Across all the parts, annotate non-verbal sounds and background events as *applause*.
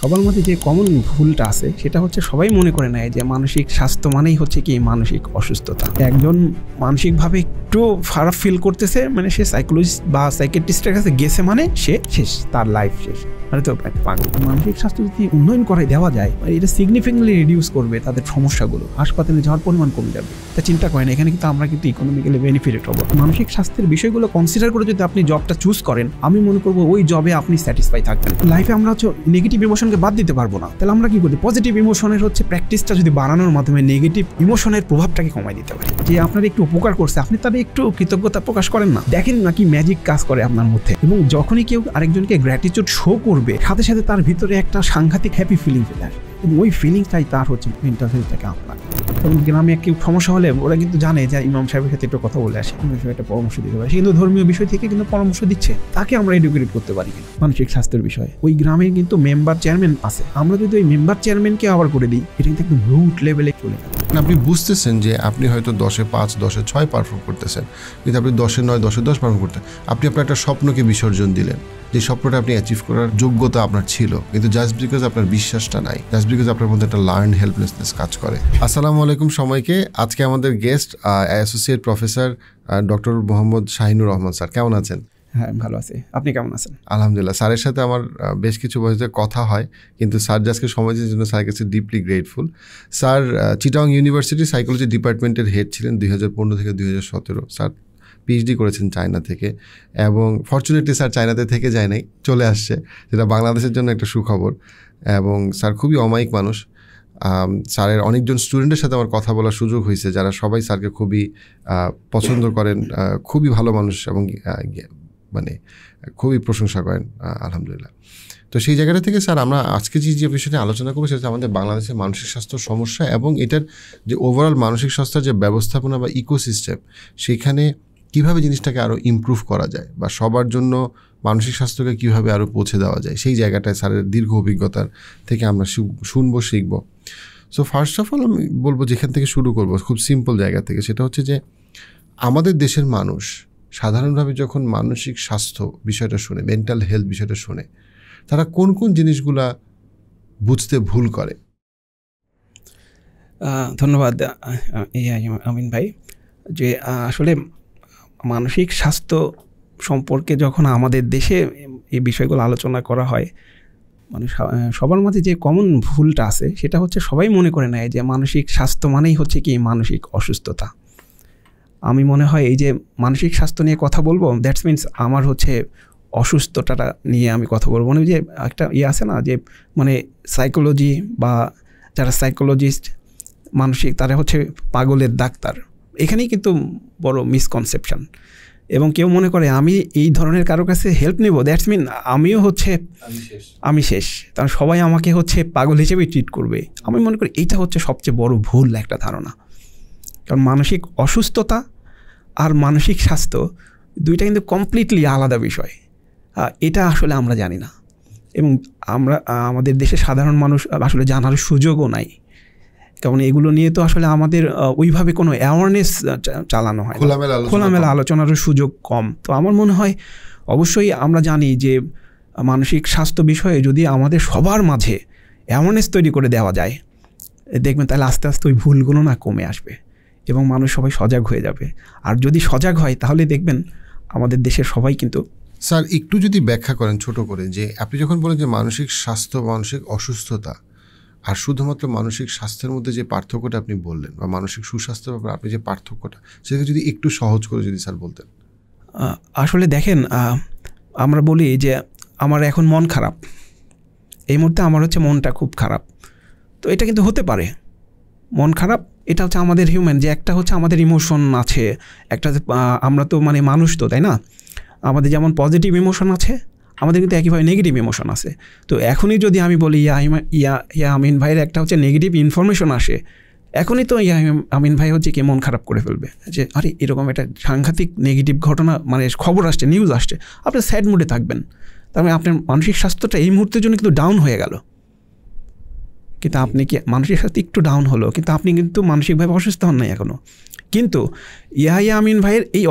সবার মধ্যে যে কমন ভুলটা আছে সেটা হচ্ছে সবাই মনে করে নেয় যে মানসিক স্বাস্থ্য মানেই হচ্ছে কি মানসিক অসুস্থতা একজন মানসিকভাবে একটু খারাপ ফিল করতেছে মানে সে সাইকোলজিস্ট বা সাইকেট্রিস্টের কাছে গেছে মানে সে শেষ তার লাইফ শেষ মানে তো মানসিক স্বাস্থ্য যদি উন্নয়ন করে দেওয়া যায় মানে এটা সিগনিফিকেন্টলি রিডিউস করবে তাদের সমস্যাগুলো হাসপাতালে যাওয়ার পরিমাণ কমে যাবে তা চিন্তা করেন এখানে কিন্তু আমরা কিন্তু ইকোনমিক্যালি বেনিফিটেড হবো মানসিক স্বাস্থ্যের বিষয়গুলো কনসিডার করে যদি আপনি জবটা চুজ করেন আমি মনে করবো ওই জবে আপনি স্যাটিসফাই থাকবেন লাইফে আমরা হচ্ছে নেগেটিভ ইমোশন ইমোশনকে বাদ দিতে পারবো না তাহলে আমরা কি করি পজিটিভ ইমোশনের হচ্ছে প্র্যাকটিসটা যদি বাড়ানোর মাধ্যমে নেগেটিভ ইমোশনের প্রভাবটাকে কমাই দিতে পারি যে আপনার একটু উপকার করছে আপনি তার একটু কৃতজ্ঞতা প্রকাশ করেন না দেখেন নাকি ম্যাজিক কাজ করে আপনার মধ্যে এবং যখনই কেউ আরেকজনকে গ্র্যাটিচিউড শো করবে সাথে সাথে তার ভিতরে একটা সাংঘাতিক হ্যাপি ফিলিং ফেলে আসবে কিন্তু ওই ফিলিংসটাই তার হচ্ছে ইন্টারভিউ থেকে আপনার এবং গ্রামে একটি সমস্যা হলে ওরা কিন্তু জানে যে ইমাম সাহেবের সাথে একটু কথা বলে আসে ইমাম সাহেব একটা পরামর্শ দিতে পারে কিন্তু ধর্মীয় বিষয় থেকে কিন্তু পরামর্শ দিচ্ছে তাকে আমরা এডুকেট করতে পারি কিনা মানসিক স্বাস্থ্যের বিষয়ে ওই গ্রামে কিন্তু মেম্বার চেয়ারম্যান আছে আমরা যদি ওই মেম্বার চেয়ারম্যানকে আবার করে দিই এটা কিন্তু একদম রুট লেভেলে চলে যাবে মানে আপনি বুঝতেছেন যে আপনি হয়তো দশে পাঁচ দশে ছয় পারফর্ম করতেছেন কিন্তু আপনি দশে নয় দশে দশ পারফর্ম করতেন আপনি আপনার একটা স্বপ্নকে বিসর্জন দিলেন যে স্বপ্নটা আপনি অ্যাচিভ করার যোগ্যতা আপনার ছিল কিন্তু জাস্ট বিকজ আপনার বিশ্বাসটা নাই জাস্ট বিকজ আপনার মধ্যে একটা লার্ন হেল্পলেসনেস কাজ করে আসসালামু আলাইকুম সময়কে আজকে আমাদের guest associate professor doctor Mohammad Shahinur Rahman sir কেমন আছেন হ্যাঁ ভালো আছি আপনি কেমন আছেন আলহামদুলিল্লাহ স্যারের সাথে আমার বেশ কিছু বয়সে কথা হয় কিন্তু স্যার আজকে সমাজের জন্য স্যারের কাছে deeply grateful sir Chittagong university psychology ডিপার্টমেন্টের হেড ছিলেন দুই থেকে দুই স্যার পিএইচডি করেছেন চায়না থেকে এবং ফর্চুনেটলি স্যার চায়নাতে থেকে যায় নাই চলে আসছে যেটা বাংলাদেশের জন্য একটা সুখবর এবং স্যার খুবই অমায়িক মানুষ স্যারের অনেকজন স্টুডেন্টের সাথে আমার কথা বলার সুযোগ হয়েছে যারা সবাই স্যারকে খুবই পছন্দ করেন খুবই ভালো মানুষ এবং মানে খুবই প্রশংসা করেন আলহামদুলিল্লাহ তো সেই জায়গাটা থেকে স্যার আমরা আজকে যে যে বিষয়টি আলোচনা করবো সেটা আমাদের বাংলাদেশের মানসিক স্বাস্থ্য সমস্যা এবং এটার যে ওভারঅল মানসিক স্বাস্থ্যের যে ব্যবস্থাপনা বা ইকোসিস্টেম সেখানে কিভাবে জিনিসটাকে আরও ইম্প্রুভ করা যায় বা সবার জন্য মানসিক স্বাস্থ্যকে কিভাবে আরও পৌঁছে দেওয়া যায় সেই জায়গাটায় স্যারের দীর্ঘ অভিজ্ঞতার থেকে আমরা শুনবো শিখব সো ফার্স্ট অফ অল আমি বলবো যেখান থেকে শুরু করব খুব সিম্পল জায়গা থেকে সেটা হচ্ছে যে আমাদের দেশের মানুষ সাধারণভাবে যখন মানসিক স্বাস্থ্য বিষয়টা শোনে মেন্টাল হেলথ বিষয়টা শোনে তারা কোন কোন জিনিসগুলা বুঝতে ভুল করে ধন্যবাদ আমিন ভাই যে আসলে মানসিক স্বাস্থ্য সম্পর্কে যখন আমাদের দেশে এই বিষয়গুলো আলোচনা করা হয় মানে সবার মধ্যে যে কমন ভুলটা আছে সেটা হচ্ছে সবাই মনে করে নেয় যে মানসিক স্বাস্থ্য মানেই হচ্ছে কি মানসিক অসুস্থতা আমি মনে হয় এই যে মানসিক স্বাস্থ্য নিয়ে কথা বলবো দ্যাটস মিনস আমার হচ্ছে অসুস্থতাটা নিয়ে আমি কথা বলবো মানে যে একটা ইয়ে আছে না যে মানে সাইকোলজি বা যারা সাইকোলজিস্ট মানসিক তারা হচ্ছে পাগলের ডাক্তার এখানেই কিন্তু বড় মিসকনসেপশন এবং কেউ মনে করে আমি এই ধরনের কারো কাছে হেল্প নেব দ্যাটস মিন আমিও হচ্ছে আমি শেষ কারণ সবাই আমাকে হচ্ছে পাগল হিসেবে ট্রিট করবে আমি মনে করি এইটা হচ্ছে সবচেয়ে বড় ভুল একটা ধারণা কারণ মানসিক অসুস্থতা আর মানসিক স্বাস্থ্য দুইটা কিন্তু কমপ্লিটলি আলাদা বিষয় এটা আসলে আমরা জানি না এবং আমরা আমাদের দেশে সাধারণ মানুষ আসলে জানার সুযোগও নাই কারণ এগুলো নিয়ে তো আসলে আমাদের ওইভাবে কোনো অ্যাওয়ারনেস চালানো হয় খোলামেলা আলোচনারও সুযোগ কম তো আমার মনে হয় অবশ্যই আমরা জানি যে মানসিক স্বাস্থ্য বিষয়ে যদি আমাদের সবার মাঝে অ্যাওয়ারনেস তৈরি করে দেওয়া যায় দেখবেন তাহলে আস্তে আস্তে ওই ভুলগুলো না কমে আসবে এবং মানুষ সবাই সজাগ হয়ে যাবে আর যদি সজাগ হয় তাহলে দেখবেন আমাদের দেশের সবাই কিন্তু স্যার একটু যদি ব্যাখ্যা করেন ছোট করে যে আপনি যখন বলেন যে মানসিক স্বাস্থ্য মানসিক অসুস্থতা আর শুধুমাত্র মানসিক স্বাস্থ্যের মধ্যে যে পার্থক্যটা আপনি বললেন বা মানসিক সুস্বাস্থ্যের ব্যাপারে আপনি যে পার্থক্যটা সেটাকে যদি একটু সহজ করে যদি স্যার বলতেন আসলে দেখেন আমরা বলি যে আমার এখন মন খারাপ এই মুহূর্তে আমার হচ্ছে মনটা খুব খারাপ তো এটা কিন্তু হতে পারে মন খারাপ এটা হচ্ছে আমাদের হিউম্যান যে একটা হচ্ছে আমাদের ইমোশন আছে একটা আমরা তো মানে মানুষ তো তাই না আমাদের যেমন পজিটিভ ইমোশন আছে আমাদের কিন্তু একইভাবে নেগেটিভ ইমোশন আছে তো এখনই যদি আমি বলি ইয়া ইয়া ইয়া আমিন ভাইয়ের একটা হচ্ছে নেগেটিভ ইনফরমেশন আসে এখনই তো ইয়া আমিন ভাই হচ্ছে কি মন খারাপ করে ফেলবে যে আরে এরকম একটা সাংঘাতিক নেগেটিভ ঘটনা মানে খবর আসছে নিউজ আসছে আপনি স্যাড মুডে থাকবেন তার মানে আপনার মানসিক স্বাস্থ্যটা এই মুহূর্তের জন্য কিন্তু ডাউন হয়ে গেল কিন্তু আপনি কি মানসিক স্বাস্থ্য একটু ডাউন হলো কিন্তু আপনি কিন্তু মানসিকভাবে অসুস্থ হন নাই এখনও কিন্তু ইয়া আমিন ভাইয়ের এই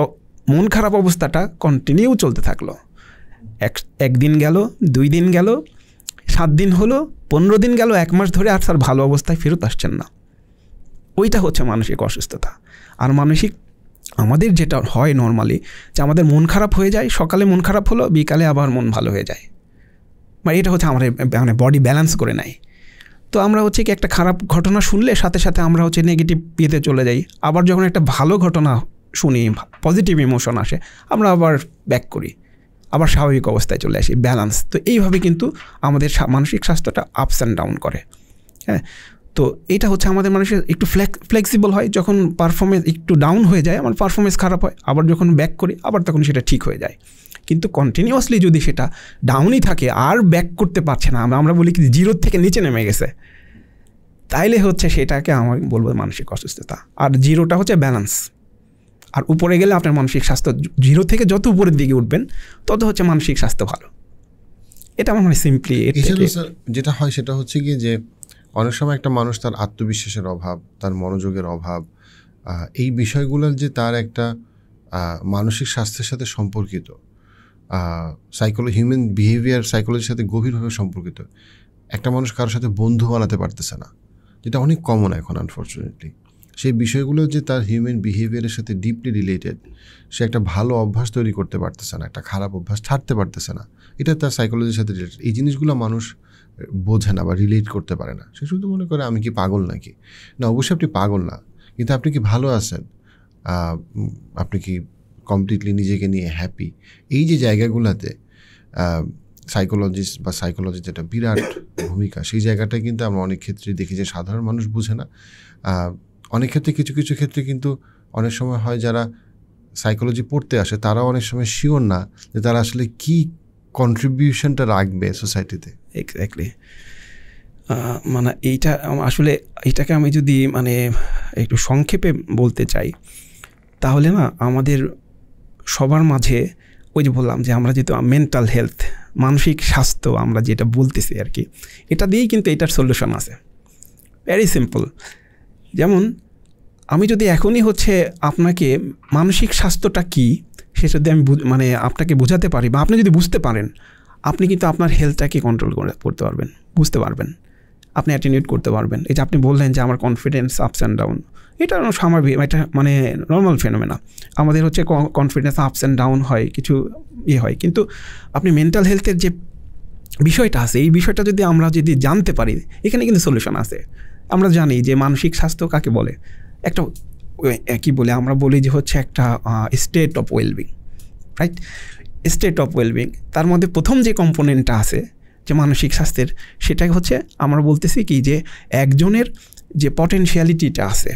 মন খারাপ অবস্থাটা কন্টিনিউ চলতে থাকলো এক একদিন গেল দুই দিন গেল সাত দিন হলো পনেরো দিন গেল এক মাস ধরে আর স্যার ভালো অবস্থায় ফেরত আসছেন না ওইটা হচ্ছে মানসিক অসুস্থতা আর মানসিক আমাদের যেটা হয় নর্মালি যে আমাদের মন খারাপ হয়ে যায় সকালে মন খারাপ হলো বিকালে আবার মন ভালো হয়ে যায় বা মানে এটা হচ্ছে আমাদের মানে বডি ব্যালেন্স করে নেয় তো আমরা হচ্ছে কি একটা খারাপ ঘটনা শুনলে সাথে সাথে আমরা হচ্ছে নেগেটিভ ইয়েতে চলে যাই আবার যখন একটা ভালো ঘটনা শুনি পজিটিভ ইমোশন আসে আমরা আবার ব্যাক করি আবার স্বাভাবিক অবস্থায় চলে আসি ব্যালান্স তো এইভাবে কিন্তু আমাদের মানসিক স্বাস্থ্যটা আপস অ্যান্ড ডাউন করে হ্যাঁ তো এটা হচ্ছে আমাদের মানুষের একটু ফ্লেক্সিবল হয় যখন পারফরমেন্স একটু ডাউন হয়ে যায় আমার পারফরমেন্স খারাপ হয় আবার যখন ব্যাক করি আবার তখন সেটা ঠিক হয়ে যায় কিন্তু কন্টিনিউয়াসলি যদি সেটা ডাউনই থাকে আর ব্যাক করতে পারছে না আমরা বলি কি জিরোর থেকে নিচে নেমে গেছে তাইলে হচ্ছে সেটাকে আমার বলবো মানসিক অসুস্থতা আর জিরোটা হচ্ছে ব্যালেন্স আর উপরে গেলে আপনার মানসিক স্বাস্থ্য জিরো থেকে যত উপরের দিকে উঠবেন তত হচ্ছে মানসিক স্বাস্থ্য ভালো এটা আমার মানে সিম্পলি যেটা হয় সেটা হচ্ছে কি যে অনেক সময় একটা মানুষ তার আত্মবিশ্বাসের অভাব তার মনোযোগের অভাব এই বিষয়গুলোর যে তার একটা মানসিক স্বাস্থ্যের সাথে সম্পর্কিত সাইকোলজি হিউম্যান বিহেভিয়ার সাইকোলজির সাথে গভীরভাবে সম্পর্কিত একটা মানুষ কারোর সাথে বন্ধু বানাতে পারতেছে না যেটা অনেক কমন এখন আনফর্চুনেটলি সেই বিষয়গুলো যে তার হিউম্যান বিহেভিয়ারের সাথে ডিপলি রিলেটেড সে একটা ভালো অভ্যাস তৈরি করতে পারতেছে না একটা খারাপ অভ্যাস ছাড়তে পারতেছে না এটা তার সাইকোলজির সাথে রিলেটেড এই জিনিসগুলো মানুষ বোঝে না বা রিলেট করতে পারে না সে শুধু মনে করে আমি কি পাগল নাকি না অবশ্যই আপনি পাগল না কিন্তু আপনি কি ভালো আছেন আপনি কি কমপ্লিটলি নিজেকে নিয়ে হ্যাপি এই যে জায়গাগুলোতে সাইকোলজিস্ট বা সাইকোলজির যেটা বিরাট ভূমিকা সেই জায়গাটা কিন্তু আমরা অনেক ক্ষেত্রে দেখি যে সাধারণ মানুষ বুঝে না অনেক ক্ষেত্রে কিছু কিছু ক্ষেত্রে কিন্তু অনেক সময় হয় যারা সাইকোলজি পড়তে আসে তারাও অনেক সময় শিওর না যে তারা আসলে কি কন্ট্রিবিউশনটা রাখবে সোসাইটিতে এক্স্যাক্টলি মানে এইটা আসলে এটাকে আমি যদি মানে একটু সংক্ষেপে বলতে চাই তাহলে না আমাদের সবার মাঝে ওই যে বললাম যে আমরা যেহেতু মেন্টাল হেলথ মানসিক স্বাস্থ্য আমরা যেটা বলতেছি আর কি এটা দিয়েই কিন্তু এটার সলিউশন আছে ভেরি সিম্পল যেমন আমি যদি এখনই হচ্ছে আপনাকে মানসিক স্বাস্থ্যটা কি সে যদি আমি মানে আপনাকে বোঝাতে পারি বা আপনি যদি বুঝতে পারেন আপনি কিন্তু আপনার হেলথটাকে কন্ট্রোল করতে পারবেন বুঝতে পারবেন আপনি অ্যাটেন্ড করতে পারবেন এই যে আপনি বললেন যে আমার কনফিডেন্স আপস অ্যান্ড ডাউন এটা আমার এটা মানে নর্মাল ফেনোমেনা আমাদের হচ্ছে কনফিডেন্স আপস অ্যান্ড ডাউন হয় কিছু ইয়ে হয় কিন্তু আপনি মেন্টাল হেলথের যে বিষয়টা আছে এই বিষয়টা যদি আমরা যদি জানতে পারি এখানে কিন্তু সলিউশন আছে আমরা জানি যে মানসিক স্বাস্থ্য কাকে বলে একটা কি বলে আমরা বলি যে হচ্ছে একটা state of wellbeing right state of wellbeing তার মধ্যে প্রথম যে কম্পোনেন্টটা আছে যে মানসিক স্বাস্থ্যের সেটাই হচ্ছে আমরা বলতেছি কি যে একজনের যে পটেনশিয়ালিটিটা আছে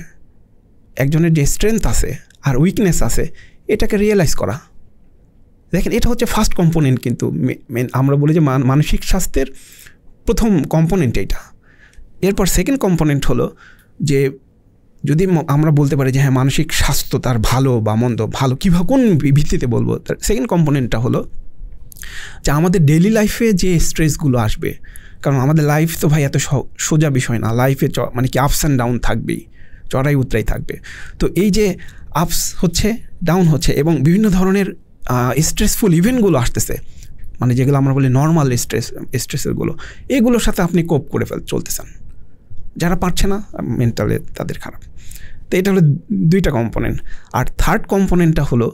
একজনের যে স্ট্রেংথ আছে আর উইকনেস আছে এটাকে রিয়েলাইজ করা দেখেন এটা হচ্ছে ফার্স্ট কম্পোনেন্ট কিন্তু আমরা বলি যে মানসিক স্বাস্থ্যের প্রথম কম্পোনেন্ট এটা এরপর সেকেন্ড কম্পোনেন্ট হলো যে যদি আমরা বলতে পারি যে হ্যাঁ মানসিক স্বাস্থ্য তার ভালো বা মন্দ ভালো কীভাবে কোন ভিত্তিতে বলবো তার সেকেন্ড কম্পোনেন্টটা হলো যে আমাদের ডেলি লাইফে যে স্ট্রেসগুলো আসবে কারণ আমাদের লাইফ তো ভাই এত সোজা বিষয় না লাইফে চ মানে কি আপস অ্যান্ড ডাউন থাকবেই চড়াই উতরাই থাকবে তো এই যে আপস হচ্ছে ডাউন হচ্ছে এবং বিভিন্ন ধরনের স্ট্রেসফুল ইভেন্টগুলো আসতেছে মানে যেগুলো আমরা বলি নর্মাল স্ট্রেস স্ট্রেসেরগুলো এগুলোর সাথে আপনি কোপ করে ফেল চলতেছেন যারা পারছে না মেন্টালে তাদের খারাপ তো এটা হলো দুইটা কম্পোনেন্ট আর থার্ড কম্পোনেন্টটা হলো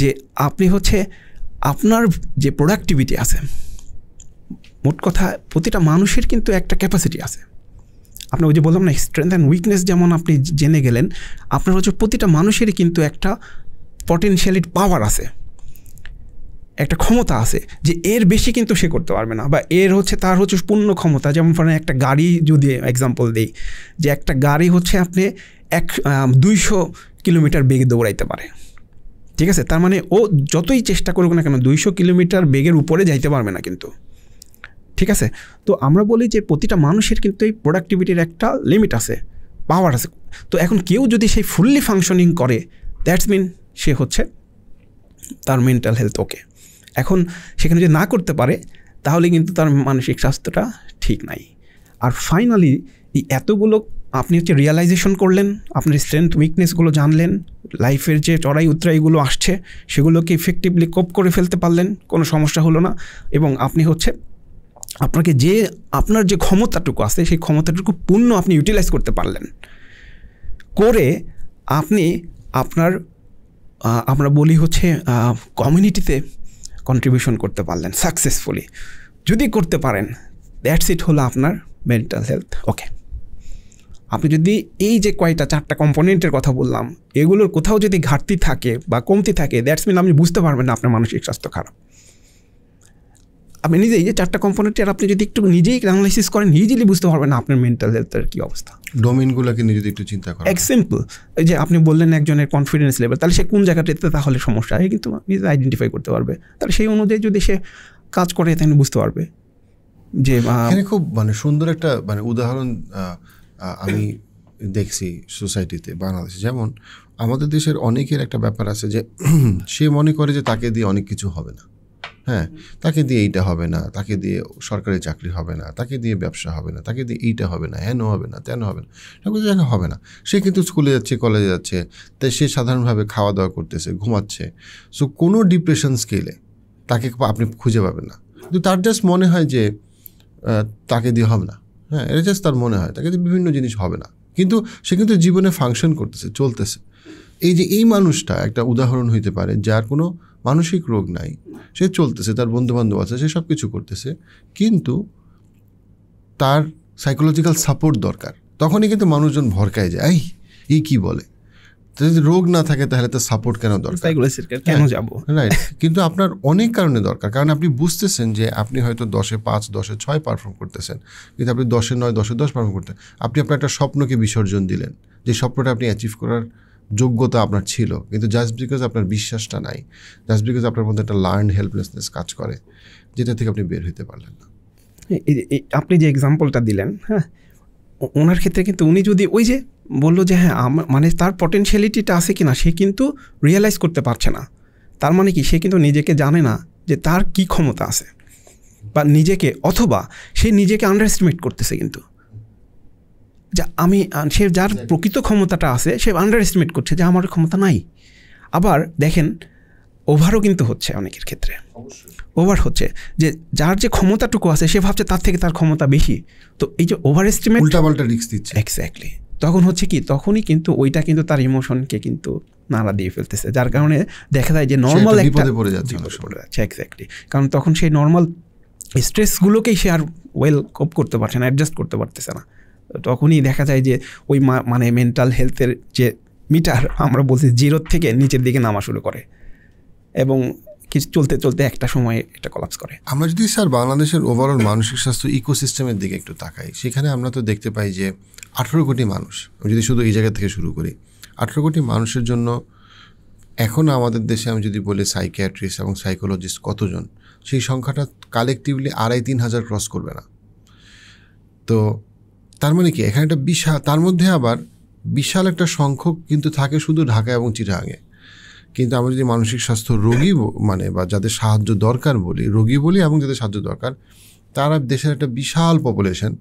যে আপনি হচ্ছে আপনার যে প্রোডাক্টিভিটি আছে মোট কথা প্রতিটা মানুষের কিন্তু একটা ক্যাপাসিটি আছে আপনি ওই যে বললাম না স্ট্রেংথ অ্যান্ড উইকনেস যেমন আপনি জেনে গেলেন আপনার হচ্ছে প্রতিটা মানুষেরই কিন্তু একটা পটেনশিয়ালিটি পাওয়ার আছে একটা ক্ষমতা আছে যে এর বেশি কিন্তু সে করতে পারবে না বা এর হচ্ছে তার হচ্ছে পূর্ণ ক্ষমতা যেমন ধরেন একটা গাড়ি যদি এক্সাম্পল দিই যে একটা গাড়ি হচ্ছে আপনি এক দুইশো কিলোমিটার বেগে দৌড়াইতে পারে ঠিক আছে তার মানে ও যতই চেষ্টা করুক না কেন দুইশো কিলোমিটার বেগের উপরে যাইতে পারবে না কিন্তু ঠিক আছে তো আমরা বলি যে প্রতিটা মানুষের কিন্তু এই প্রোডাক্টিভিটির একটা লিমিট আছে পাওয়ার আছে তো এখন কেউ যদি সেই ফুললি ফাংশনিং করে দ্যাটস মিন সে হচ্ছে তার মেন্টাল হেলথ ওকে এখন সেখানে যদি না করতে পারে তাহলে কিন্তু তার মানসিক স্বাস্থ্যটা ঠিক নাই আর ফাইনালি এই এতগুলো আপনি হচ্ছে রিয়েলাইজেশন করলেন আপনার স্ট্রেংথ উইকনেসগুলো জানলেন লাইফের যে চড়াই উতরাইগুলো আসছে সেগুলোকে ইফেক্টিভলি কোপ করে ফেলতে পারলেন কোনো সমস্যা হলো না এবং আপনি হচ্ছে আপনাকে যে আপনার যে ক্ষমতাটুকু আছে সেই ক্ষমতাটুকু পূর্ণ আপনি ইউটিলাইজ করতে পারলেন করে আপনি আপনার আমরা বলি হচ্ছে কমিউনিটিতে কন্ট্রিবিউশন করতে পারলেন সাকসেসফুলি যদি করতে পারেন দ্যাটস ইট হলো আপনার মেন্টাল হেলথ ওকে আপনি যদি এই যে কয়টা চারটা কম্পোনেন্টের কথা বললাম এগুলোর কোথাও যদি ঘাটতি থাকে বা কমতি থাকে দ্যাটস মিন আপনি বুঝতে পারবেন না আপনার মানসিক স্বাস্থ্য খারাপ আপনি নিজেই যে চারটা কম্পোনেন্টের আপনি যদি একটু নিজেই অ্যানালাইসিস করেন ইজিলি বুঝতে পারবেন না আপনার মেন্টাল হেলথের কী অবস্থা ডোমেনগুলোকে নিয়ে যদি একটু চিন্তা করেন এক সিম্পল এই যে আপনি বললেন একজনের কনফিডেন্স লেভেল তাহলে সে কোন জায়গাটাতে তাহলে সমস্যা হয় কিন্তু নিজে আইডেন্টিফাই করতে পারবে তাহলে সেই অনুযায়ী যদি সে কাজ করে তাহলে বুঝতে পারবে যে এখানে খুব মানে সুন্দর একটা মানে উদাহরণ আমি দেখছি সোসাইটিতে বাংলাদেশে যেমন আমাদের দেশের অনেকের একটা ব্যাপার আছে যে সে মনে করে যে তাকে দিয়ে অনেক কিছু হবে না হ্যাঁ তাকে দিয়ে এইটা হবে না তাকে দিয়ে সরকারি চাকরি হবে না তাকে দিয়ে ব্যবসা হবে না তাকে দিয়ে এইটা হবে না হেন হবে না তেন হবে না ঠাকুর যেন হবে না সে কিন্তু স্কুলে যাচ্ছে কলেজে যাচ্ছে তাই সে সাধারণভাবে খাওয়া দাওয়া করতেছে ঘুমাচ্ছে সো কোনো ডিপ্রেশন স্কেলে তাকে আপনি খুঁজে পাবেন না কিন্তু তার জাস্ট মনে হয় যে তাকে দিয়ে হবে না হ্যাঁ এটা জাস্ট তার মনে হয় তাকে দিয়ে বিভিন্ন জিনিস হবে না কিন্তু সে কিন্তু জীবনে ফাংশন করতেছে চলতেছে এই যে এই মানুষটা একটা উদাহরণ হইতে পারে যার কোনো মানসিক রোগ নাই সে চলতেছে তার বন্ধুবান্ধব আছে সে সব কিছু করতেছে কিন্তু তার সাইকোলজিক্যাল সাপোর্ট দরকার তখনই কিন্তু মানুষজন ভরকায় যায় এই ই কি বলে যদি রোগ না থাকে তাহলে তার সাপোর্ট কেন দরকার কেন রাইট হ্যাঁ, কিন্তু আপনার অনেক কারণে দরকার কারণ আপনি বুঝতেছেন যে আপনি হয়তো দশে পাঁচ দশে ছয় পারফর্ম করতেছেন কিন্তু আপনি দশে নয় দশে দশ পারফর্ম করতেন আপনি আপনার একটা স্বপ্নকে বিসর্জন দিলেন যে স্বপ্নটা আপনি অ্যাচিভ করার যোগ্যতা আপনার ছিল কিন্তু জাস্ট বিকজ আপনার বিশ্বাসটা নাই জাস্ট বিকজ আপনার মধ্যে একটা লার্ন হেল্পলেসনেস কাজ করে যেটা থেকে আপনি বের হইতে পারলেন না আপনি যে এক্সাম্পলটা দিলেন হ্যাঁ ওনার ক্ষেত্রে কিন্তু উনি যদি ওই যে বললো যে হ্যাঁ মানে তার পটেনশিয়ালিটিটা আছে কি না সে কিন্তু রিয়েলাইজ করতে পারছে না তার মানে কি সে কিন্তু নিজেকে জানে না যে তার কি ক্ষমতা আছে বা নিজেকে অথবা সে নিজেকে আন্ডার এস্টিমেট করতেছে কিন্তু যে আমি সে যার প্রকৃত ক্ষমতাটা আছে সে আন্ডার এস্টিমেট করছে যে আমার ক্ষমতা নাই আবার দেখেন ওভারও কিন্তু হচ্ছে অনেকের ক্ষেত্রে ওভার হচ্ছে যে যার যে ক্ষমতাটুকু আছে সে ভাবছে তার থেকে তার ক্ষমতা বেশি তো এই যে ওভার এস্টিমেট উল্টাপাল্টা রিক্স দিচ্ছে এক্স্যাক্টলি তখন হচ্ছে কি তখনই কিন্তু ওইটা কিন্তু তার ইমোশনকে কিন্তু নাড়া দিয়ে ফেলতেছে যার কারণে দেখা যায় যে নর্মাল একটা পড়ে যাচ্ছে এক্স্যাক্টলি কারণ তখন সেই নর্মাল স্ট্রেসগুলোকেই সে আর ওয়েল কোপ করতে পারছে না অ্যাডজাস্ট করতে পারতেছে না তখনই দেখা যায় যে ওই মানে মেন্টাল হেলথের যে মিটার আমরা বলছি জিরোর থেকে নিচের দিকে নামা শুরু করে এবং কিছু চলতে চলতে একটা সময় এটা কলাপস করে আমরা যদি স্যার বাংলাদেশের ওভারঅল মানসিক স্বাস্থ্য ইকোসিস্টেমের দিকে একটু তাকাই সেখানে আমরা তো দেখতে পাই যে আঠেরো কোটি মানুষ যদি শুধু এই জায়গা থেকে শুরু করি আঠেরো কোটি মানুষের জন্য এখন আমাদের দেশে আমি যদি বলি সাইকিয়াট্রিস্ট এবং সাইকোলজিস্ট কতজন সেই সংখ্যাটা কালেকটিভলি আড়াই তিন হাজার ক্রস করবে না তো তার মানে কি এখানে একটা বিশাল তার মধ্যে আবার বিশাল একটা সংখ্যক কিন্তু থাকে শুধু ঢাকা এবং চিটাঙে কিন্তু আমরা যদি মানসিক স্বাস্থ্য রোগী মানে বা যাদের সাহায্য দরকার বলি রোগী বলি এবং যাদের সাহায্য দরকার তারা দেশের একটা বিশাল পপুলেশন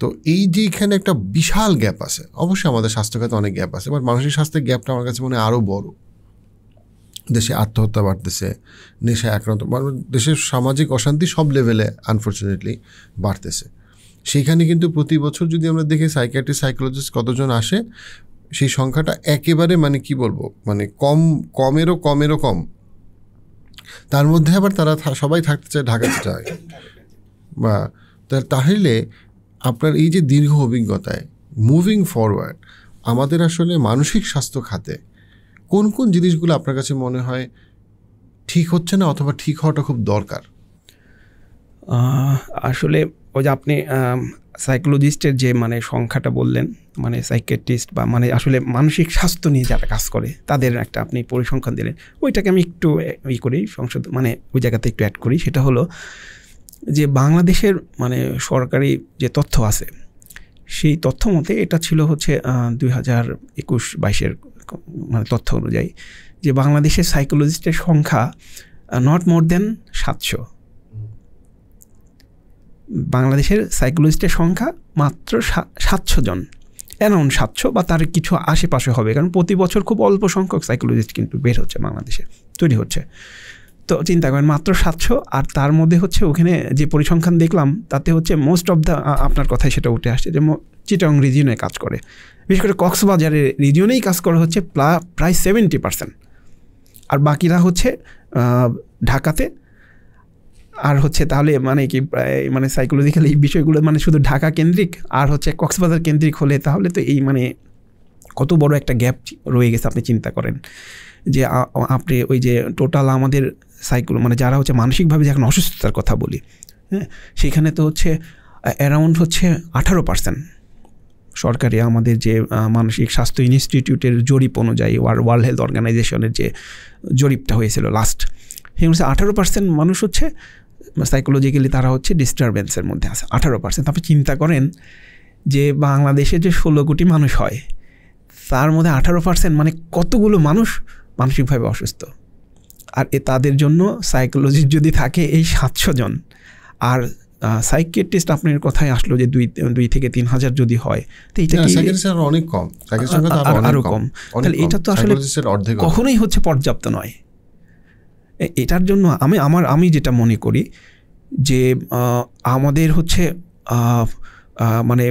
তো এই যে এখানে একটা বিশাল গ্যাপ আছে অবশ্যই আমাদের স্বাস্থ্য খাতে অনেক গ্যাপ আছে বাট মানসিক স্বাস্থ্যের গ্যাপটা আমার কাছে মনে হয় আরও বড় দেশে আত্মহত্যা বাড়তেছে নেশা আক্রান্ত মানে দেশের সামাজিক অশান্তি সব লেভেলে আনফর্চুনেটলি বাড়তেছে সেখানে কিন্তু প্রতি বছর যদি আমরা দেখি সাইকিয়াট্রি সাইকোলজিস্ট কতজন আসে সেই সংখ্যাটা একেবারে মানে কি বলবো মানে কম কমেরও কমেরও কম তার মধ্যে আবার তারা সবাই থাকতে চায় ঢাকাতে চায় বা তাহলে আপনার এই যে দীর্ঘ অভিজ্ঞতায় মুভিং ফরওয়ার্ড আমাদের আসলে মানসিক স্বাস্থ্য খাতে কোন কোন জিনিসগুলো আপনার কাছে মনে হয় ঠিক হচ্ছে না অথবা ঠিক হওয়াটা খুব দরকার আসলে ওই যে আপনি সাইকোলজিস্টের যে মানে সংখ্যাটা বললেন মানে সাইকেট্রিস্ট বা মানে আসলে মানসিক স্বাস্থ্য নিয়ে যারা কাজ করে তাদের একটা আপনি পরিসংখ্যান দিলেন ওইটাকে আমি একটু ই করি সংসদ মানে ওই জায়গাতে একটু অ্যাড করি সেটা হলো যে বাংলাদেশের মানে সরকারি যে তথ্য আছে সেই তথ্য মতে এটা ছিল হচ্ছে দুই হাজার একুশ বাইশের মানে তথ্য অনুযায়ী যে বাংলাদেশের সাইকোলজিস্টের সংখ্যা নট মোর দেন সাতশো বাংলাদেশের সাইকোলজিস্টের সংখ্যা মাত্র সাতশো জন অ্যারাউন্ড সাতশো বা তার কিছু আশেপাশে হবে কারণ প্রতি বছর খুব অল্প সংখ্যক সাইকোলজিস্ট কিন্তু বের হচ্ছে বাংলাদেশে তৈরি হচ্ছে তো চিন্তা করেন মাত্র সাতশো আর তার মধ্যে হচ্ছে ওখানে যে পরিসংখ্যান দেখলাম তাতে হচ্ছে মোস্ট অফ দ্য আপনার কথায় সেটা উঠে আসছে যে চিটং রিজিয়নে কাজ করে বিশেষ করে কক্সবাজারের রিজিয়নেই কাজ করা হচ্ছে প্রায় সেভেন্টি পার্সেন্ট আর বাকিরা হচ্ছে ঢাকাতে আর হচ্ছে তাহলে মানে কি প্রায় মানে সাইকোলজিক্যাল এই বিষয়গুলো মানে শুধু ঢাকা কেন্দ্রিক আর হচ্ছে কক্সবাজার কেন্দ্রিক হলে তাহলে তো এই মানে কত বড় একটা গ্যাপ রয়ে গেছে আপনি চিন্তা করেন যে আপনি ওই যে টোটাল আমাদের সাইকোল মানে যারা হচ্ছে মানসিকভাবে যখন অসুস্থতার কথা বলি হ্যাঁ সেখানে তো হচ্ছে অ্যারাউন্ড হচ্ছে আঠারো পার্সেন্ট সরকারি আমাদের যে মানসিক স্বাস্থ্য ইনস্টিটিউটের জরিপ অনুযায়ী ওয়ার্ল্ড হেলথ অর্গানাইজেশনের যে জরিপটা হয়েছিল লাস্ট সেই হচ্ছে আঠারো পার্সেন্ট মানুষ হচ্ছে সাইকোলজিক্যালি তারা হচ্ছে ডিস্টারবেন্সের মধ্যে আছে আঠারো পার্সেন্ট আপনি চিন্তা করেন যে বাংলাদেশে যে ষোলো কোটি মানুষ হয় তার মধ্যে আঠারো পার্সেন্ট মানে কতগুলো মানুষ মানসিকভাবে অসুস্থ আর এ তাদের জন্য সাইকোলজি যদি থাকে এই সাতশো জন আর সাইকিয়াট্রিস্ট আপনার কথায় আসলো যে দুই দুই থেকে তিন হাজার যদি হয় তো এটা অনেক কম আরও কম তাহলে এটা তো আসলে কখনোই হচ্ছে পর্যাপ্ত নয় এটার জন্য আমি আমার আমি যেটা মনে করি যে আমাদের হচ্ছে মানে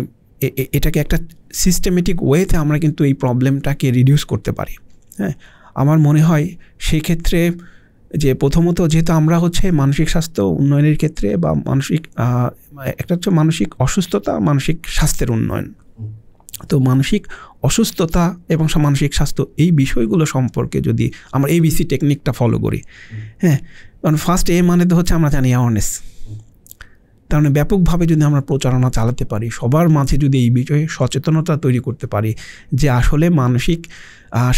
এটাকে একটা সিস্টেমেটিক ওয়েতে আমরা কিন্তু এই প্রবলেমটাকে রিডিউস করতে পারি হ্যাঁ আমার মনে হয় সেক্ষেত্রে যে প্রথমত যেহেতু আমরা হচ্ছে মানসিক স্বাস্থ্য উন্নয়নের ক্ষেত্রে বা মানসিক একটা হচ্ছে মানসিক অসুস্থতা মানসিক স্বাস্থ্যের উন্নয়ন তো মানসিক অসুস্থতা এবং মানসিক স্বাস্থ্য এই বিষয়গুলো সম্পর্কে যদি আমরা এবিসি টেকনিকটা ফলো করি হ্যাঁ কারণ ফার্স্ট এ মানে তো হচ্ছে আমরা জানি অ্যাওয়ারনেস তার মানে ব্যাপকভাবে যদি আমরা প্রচারণা চালাতে পারি সবার মাঝে যদি এই বিষয়ে সচেতনতা তৈরি করতে পারি যে আসলে মানসিক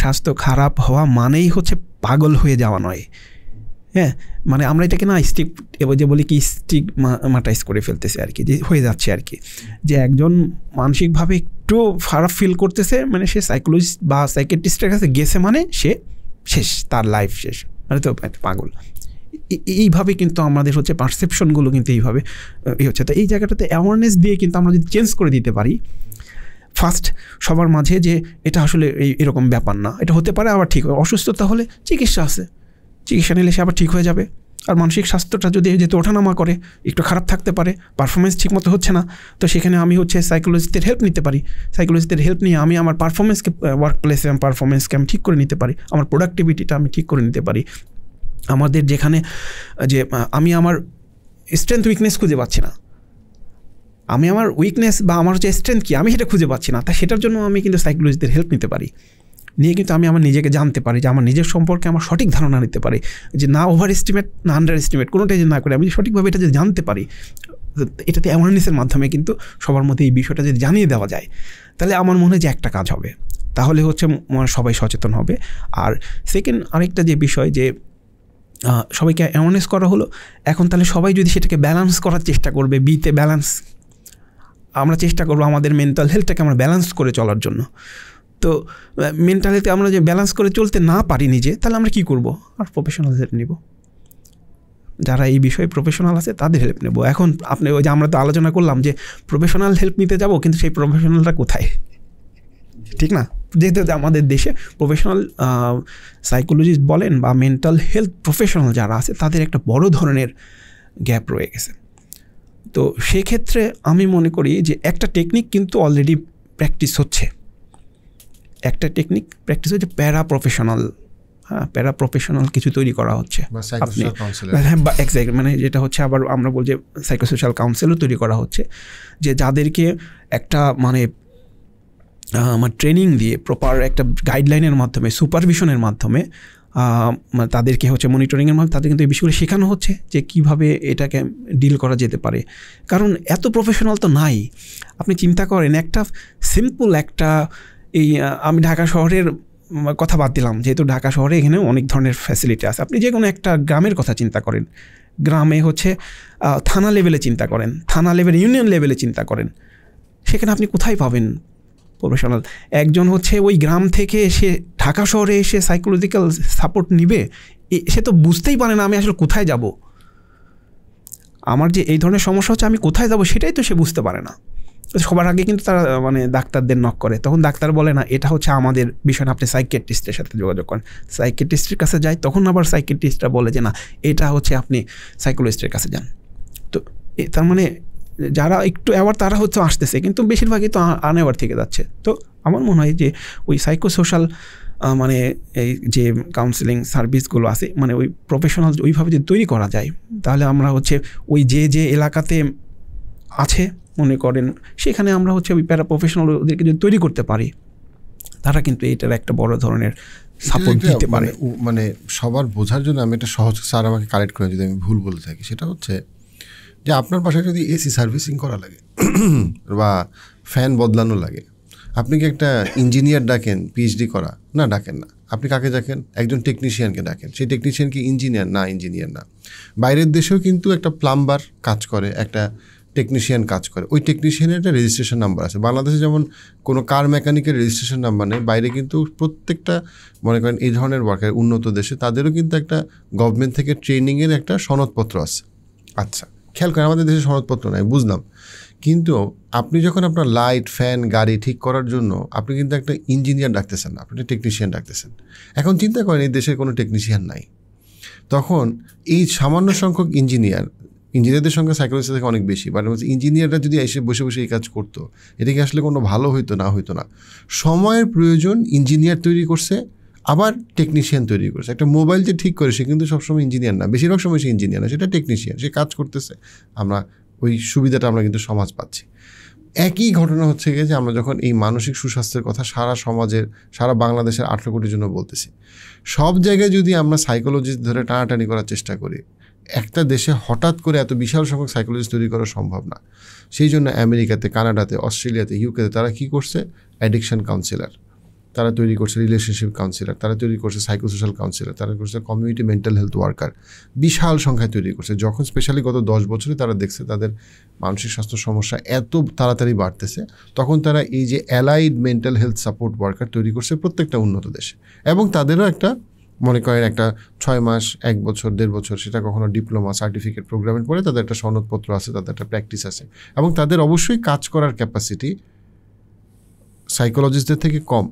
স্বাস্থ্য খারাপ হওয়া মানেই হচ্ছে পাগল হয়ে যাওয়া নয় হ্যাঁ মানে আমরা এটাকে না স্টিক এবার যে বলি কি স্টিক মাটাইজ করে ফেলতেছে আর কি যে হয়ে যাচ্ছে আর কি যে একজন মানসিকভাবে একটু খারাপ ফিল করতেছে মানে সে সাইকোলজিস্ট বা সাইকেট্রিস্টের কাছে গেছে মানে সে শেষ তার লাইফ শেষ মানে তো পাগল এইভাবে কিন্তু আমাদের হচ্ছে পারসেপশনগুলো কিন্তু এইভাবে এই হচ্ছে তো এই জায়গাটাতে অ্যাওয়ারনেস দিয়ে কিন্তু আমরা যদি চেঞ্জ করে দিতে পারি ফার্স্ট সবার মাঝে যে এটা আসলে এই এরকম ব্যাপার না এটা হতে পারে আবার ঠিক অসুস্থতা হলে চিকিৎসা আছে চিকিৎসা নিলে সে আবার ঠিক হয়ে যাবে আর মানসিক স্বাস্থ্যটা যদি যেহেতু ওঠানামা করে একটু খারাপ থাকতে পারে পারফরমেন্স ঠিকমতো হচ্ছে না তো সেখানে আমি হচ্ছে সাইকোলজিস্টের হেল্প নিতে পারি সাইকোলজিস্টের হেল্প নিয়ে আমি আমার পারফরমেন্সকে ওয়ার্ক প্লেসে আমি পারফরমেন্সকে আমি ঠিক করে নিতে পারি আমার প্রোডাক্টিভিটিটা আমি ঠিক করে নিতে পারি আমাদের যেখানে যে আমি আমার স্ট্রেংথ উইকনেস খুঁজে পাচ্ছি না আমি আমার উইকনেস বা আমার যে স্ট্রেংথ কী আমি সেটা খুঁজে পাচ্ছি না তা সেটার জন্য আমি কিন্তু সাইকোলজিদের হেল্প নিতে পারি নিয়ে কিন্তু আমি আমার নিজেকে জানতে পারি যে আমার নিজের সম্পর্কে আমার সঠিক ধারণা নিতে পারি যে না ওভার এস্টিমেট না আন্ডার এস্টিমেট কোনোটাই যে না করে আমি সঠিকভাবে এটা যদি জানতে পারি এটাতে অ্যাওয়ারনেসের মাধ্যমে কিন্তু সবার মধ্যে এই বিষয়টা যদি জানিয়ে দেওয়া যায় তাহলে আমার মনে হয় যে একটা কাজ হবে তাহলে হচ্ছে সবাই সচেতন হবে আর সেকেন্ড আরেকটা যে বিষয় যে সবাইকে অ্যাওয়ারনেস করা হলো এখন তাহলে সবাই যদি সেটাকে ব্যালেন্স করার চেষ্টা করবে বিতে ব্যালেন্স আমরা চেষ্টা করবো আমাদের মেন্টাল হেলথটাকে আমরা ব্যালেন্স করে চলার জন্য তো মেন্টালিতে আমরা যে ব্যালেন্স করে চলতে না পারি নিজে তাহলে আমরা কি করব আর প্রফেশনাল হেল্প নেব যারা এই বিষয়ে প্রফেশনাল আছে তাদের হেল্প নেব এখন আপনি ওই যে আমরা তো আলোচনা করলাম যে প্রফেশনাল হেল্প নিতে যাব কিন্তু সেই প্রফেশনালরা কোথায় ঠিক না যেহেতু আমাদের দেশে প্রফেশনাল সাইকোলজিস্ট বলেন বা মেন্টাল হেলথ প্রফেশনাল যারা আছে তাদের একটা বড় ধরনের গ্যাপ রয়ে গেছে তো সেক্ষেত্রে আমি মনে করি যে একটা টেকনিক কিন্তু অলরেডি প্র্যাকটিস হচ্ছে একটা টেকনিক প্র্যাকটিস হচ্ছে প্যারা প্রফেশনাল হ্যাঁ প্যারা প্রফেশনাল কিছু তৈরি করা হচ্ছে আপনি হ্যাঁ বা এক্স্যাক্ট মানে যেটা হচ্ছে আবার আমরা বলছি সাইকোসোশ্যাল কাউন্সিলও তৈরি করা হচ্ছে যে যাদেরকে একটা মানে আমার মানে ট্রেনিং দিয়ে প্রপার একটা গাইডলাইনের মাধ্যমে সুপারভিশনের মাধ্যমে মানে তাদেরকে হচ্ছে মনিটরিংয়ের মাধ্যমে তাদের কিন্তু এই বিষয়গুলো শেখানো হচ্ছে যে কিভাবে এটাকে ডিল করা যেতে পারে কারণ এত প্রফেশনাল তো নাই আপনি চিন্তা করেন একটা সিম্পল একটা এই আমি ঢাকা শহরের কথা বাদ দিলাম যেহেতু ঢাকা শহরে এখানে অনেক ধরনের ফ্যাসিলিটি আছে আপনি যে কোনো একটা গ্রামের কথা চিন্তা করেন গ্রামে হচ্ছে থানা লেভেলে চিন্তা করেন থানা লেভেলে ইউনিয়ন লেভেলে চিন্তা করেন সেখানে আপনি কোথায় পাবেন প্রফেশনাল একজন হচ্ছে ওই গ্রাম থেকে এসে ঢাকা শহরে এসে সাইকোলজিক্যাল সাপোর্ট নিবে সে তো বুঝতেই পারে না আমি আসলে কোথায় যাব আমার যে এই ধরনের সমস্যা হচ্ছে আমি কোথায় যাব সেটাই তো সে বুঝতে পারে না সবার আগে কিন্তু তারা মানে ডাক্তারদের নক করে তখন ডাক্তার বলে না এটা হচ্ছে আমাদের বিষয় আপনি সাইকেট্রিস্টের সাথে যোগাযোগ করেন সাইকেট্রিস্টের কাছে যাই তখন আবার সাইকেট্রিস্টরা বলে যে না এটা হচ্ছে আপনি সাইকোলজিস্টের কাছে যান তো তার মানে যারা একটু অ্যাওয়ার তারা হচ্ছে আসতেছে কিন্তু বেশিরভাগই তো আনঅ্যাওয়ার থেকে যাচ্ছে তো আমার মনে হয় যে ওই সাইকোসোশ্যাল মানে এই যে কাউন্সিলিং সার্ভিসগুলো আছে মানে ওই প্রফেশনাল ওইভাবে যদি তৈরি করা যায় তাহলে আমরা হচ্ছে ওই যে যে এলাকাতে আছে মনে করেন সেখানে আমরা হচ্ছে ওই প্যারা প্রফেশনাল ওদেরকে যদি তৈরি করতে পারি তারা কিন্তু এটার একটা বড় ধরনের সাপোর্ট দিতে পারে মানে, মানে সবার বোঝার জন্য আমি এটা সহজ স্যার আমাকে কালেক্ট করে যদি আমি ভুল বলে থাকি সেটা হচ্ছে যে আপনার বাসায় যদি এসি সার্ভিসিং করা লাগে *clears throat* বা ফ্যান বদলানো লাগে আপনি কি একটা ইঞ্জিনিয়ার ডাকেন পিএইচডি করা না ডাকেন না আপনি কাকে ডাকেন একজন টেকনিশিয়ানকে ডাকেন সেই টেকনিশিয়ান কি ইঞ্জিনিয়ার না ইঞ্জিনিয়ার না বাইরের দেশেও কিন্তু একটা প্লাম্বার কাজ করে একটা টেকনিশিয়ান কাজ করে ওই টেকনিশিয়ানের একটা রেজিস্ট্রেশন নাম্বার আছে বাংলাদেশে যেমন কোনো কার মেকানিকের রেজিস্ট্রেশন নাম্বার নেই বাইরে কিন্তু প্রত্যেকটা মনে করেন এই ধরনের ওয়ার্কার উন্নত দেশে তাদেরও কিন্তু একটা গভর্নমেন্ট থেকে ট্রেনিংয়ের একটা সনদপত্র আছে আচ্ছা খেয়াল করেন আমাদের দেশে সনদপত্র নাই বুঝলাম কিন্তু আপনি যখন আপনার লাইট ফ্যান গাড়ি ঠিক করার জন্য আপনি কিন্তু একটা ইঞ্জিনিয়ার ডাকতেছেন না আপনি টেকনিশিয়ান ডাকতেছেন এখন চিন্তা করেন এই দেশের কোনো টেকনিশিয়ান নাই তখন এই সামান্য সংখ্যক ইঞ্জিনিয়ার ইঞ্জিনিয়ারদের সঙ্গে সাইকোলজিস্ট থেকে অনেক বেশি বাট ইঞ্জিনিয়াররা যদি এসে বসে বসে এই কাজ করতো এটা কি আসলে কোনো ভালো হইতো না হইতো না সময়ের প্রয়োজন ইঞ্জিনিয়ার তৈরি করছে আবার টেকনিশিয়ান তৈরি করছে একটা মোবাইল যে ঠিক করে সে কিন্তু সবসময় ইঞ্জিনিয়ার না বেশিরভাগ সময় সে ইঞ্জিনিয়ার না সেটা টেকনিশিয়ান সে কাজ করতেছে আমরা ওই সুবিধাটা আমরা কিন্তু সমাজ পাচ্ছি একই ঘটনা হচ্ছে গিয়ে যে আমরা যখন এই মানসিক সুস্বাস্থ্যের কথা সারা সমাজের সারা বাংলাদেশের আঠেরো কোটির জন্য বলতেছি সব জায়গায় যদি আমরা সাইকোলজিস্ট ধরে টানাটানি করার চেষ্টা করি একটা দেশে হঠাৎ করে এত বিশাল সংখ্যক সাইকোলজিস্ট তৈরি করা সম্ভব না সেই জন্য আমেরিকাতে কানাডাতে অস্ট্রেলিয়াতে ইউকেতে তারা কি করছে অ্যাডিকশন কাউন্সিলার তারা তৈরি করছে রিলেশনশিপ কাউন্সিলার তারা তৈরি করছে সাইকোসোশ্যাল কাউন্সিলার তারা করছে কমিউনিটি মেন্টাল হেলথ ওয়ার্কার বিশাল সংখ্যায় তৈরি করছে যখন স্পেশালি গত দশ বছরে তারা দেখছে তাদের মানসিক স্বাস্থ্য সমস্যা এত তাড়াতাড়ি বাড়তেছে তখন তারা এই যে allied mental health support worker তৈরি করছে প্রত্যেকটা উন্নত দেশে এবং তাদেরও একটা মনে করেন একটা ছয় মাস এক বছর দেড় বছর সেটা কখনো ডিপ্লোমা সার্টিফিকেট প্রোগ্রামের পড়ে তাদের একটা সনদপত্র আছে তাদের একটা প্র্যাকটিস আছে এবং তাদের অবশ্যই কাজ করার ক্যাপাসিটি সাইকোলজিস্টদের থেকে কম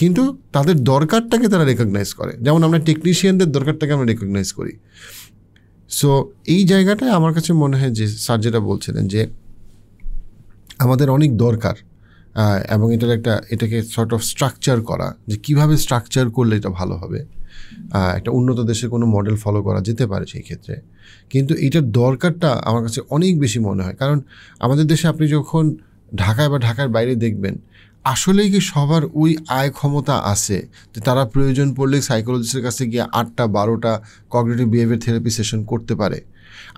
কিন্তু তাদের দরকারটাকে তারা রেকগনাইজ করে যেমন আমরা টেকনিশিয়ানদের দরকারটাকে আমরা রেকগনাইজ করি সো এই জায়গাটায় আমার কাছে মনে হয় যে স্যার যেটা বলছিলেন যে আমাদের অনেক দরকার এবং এটার একটা এটাকে সর্ট অফ স্ট্রাকচার করা যে কিভাবে স্ট্রাকচার করলে এটা ভালো হবে একটা উন্নত দেশের কোনো মডেল ফলো করা যেতে পারে সেই ক্ষেত্রে কিন্তু এটার দরকারটা আমার কাছে অনেক বেশি মনে হয় কারণ আমাদের দেশে আপনি যখন ঢাকায় বা ঢাকার বাইরে দেখবেন আসলেই কি সবার ওই আয় ক্ষমতা আছে যে তারা প্রয়োজন পড়লে সাইকোলজিস্টের কাছে গিয়ে আটটা বারোটা কগনেটিভ বিহেভিয়ার থেরাপি সেশন করতে পারে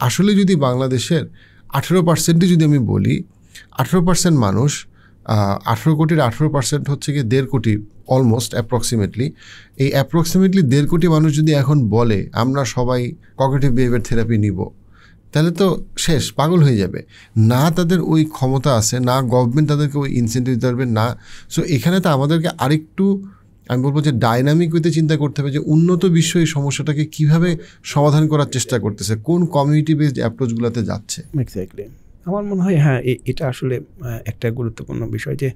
আসলে যদি বাংলাদেশের আঠেরো পার্সেন্টই যদি আমি বলি আঠেরো পার্সেন্ট মানুষ আঠেরো কোটির আঠেরো পার্সেন্ট হচ্ছে কি দেড় কোটি অলমোস্ট অ্যাপ্রক্সিমেটলি এই অ্যাপ্রক্সিমেটলি দেড় কোটি মানুষ যদি এখন বলে আমরা সবাই কগনিটিভ বিহেভিয়ার থেরাপি নিব তাহলে তো শেষ পাগল হয়ে যাবে না তাদের ওই ক্ষমতা আছে না গভর্নমেন্ট তাদেরকে ওই ইনসেন্টিভ দিতে পারবে না সো এখানে তো আমাদেরকে আরেকটু আমি বলবো যে ডাইনামিক ওয়েতে চিন্তা করতে হবে যে উন্নত বিশ্ব এই সমস্যাটাকে কীভাবে সমাধান করার চেষ্টা করতেছে কোন কমিউনিটি বেসড অ্যাপ্রোচগুলোতে যাচ্ছে এক্স্যাক্টলি আমার মনে হয় হ্যাঁ এটা আসলে একটা গুরুত্বপূর্ণ বিষয় যে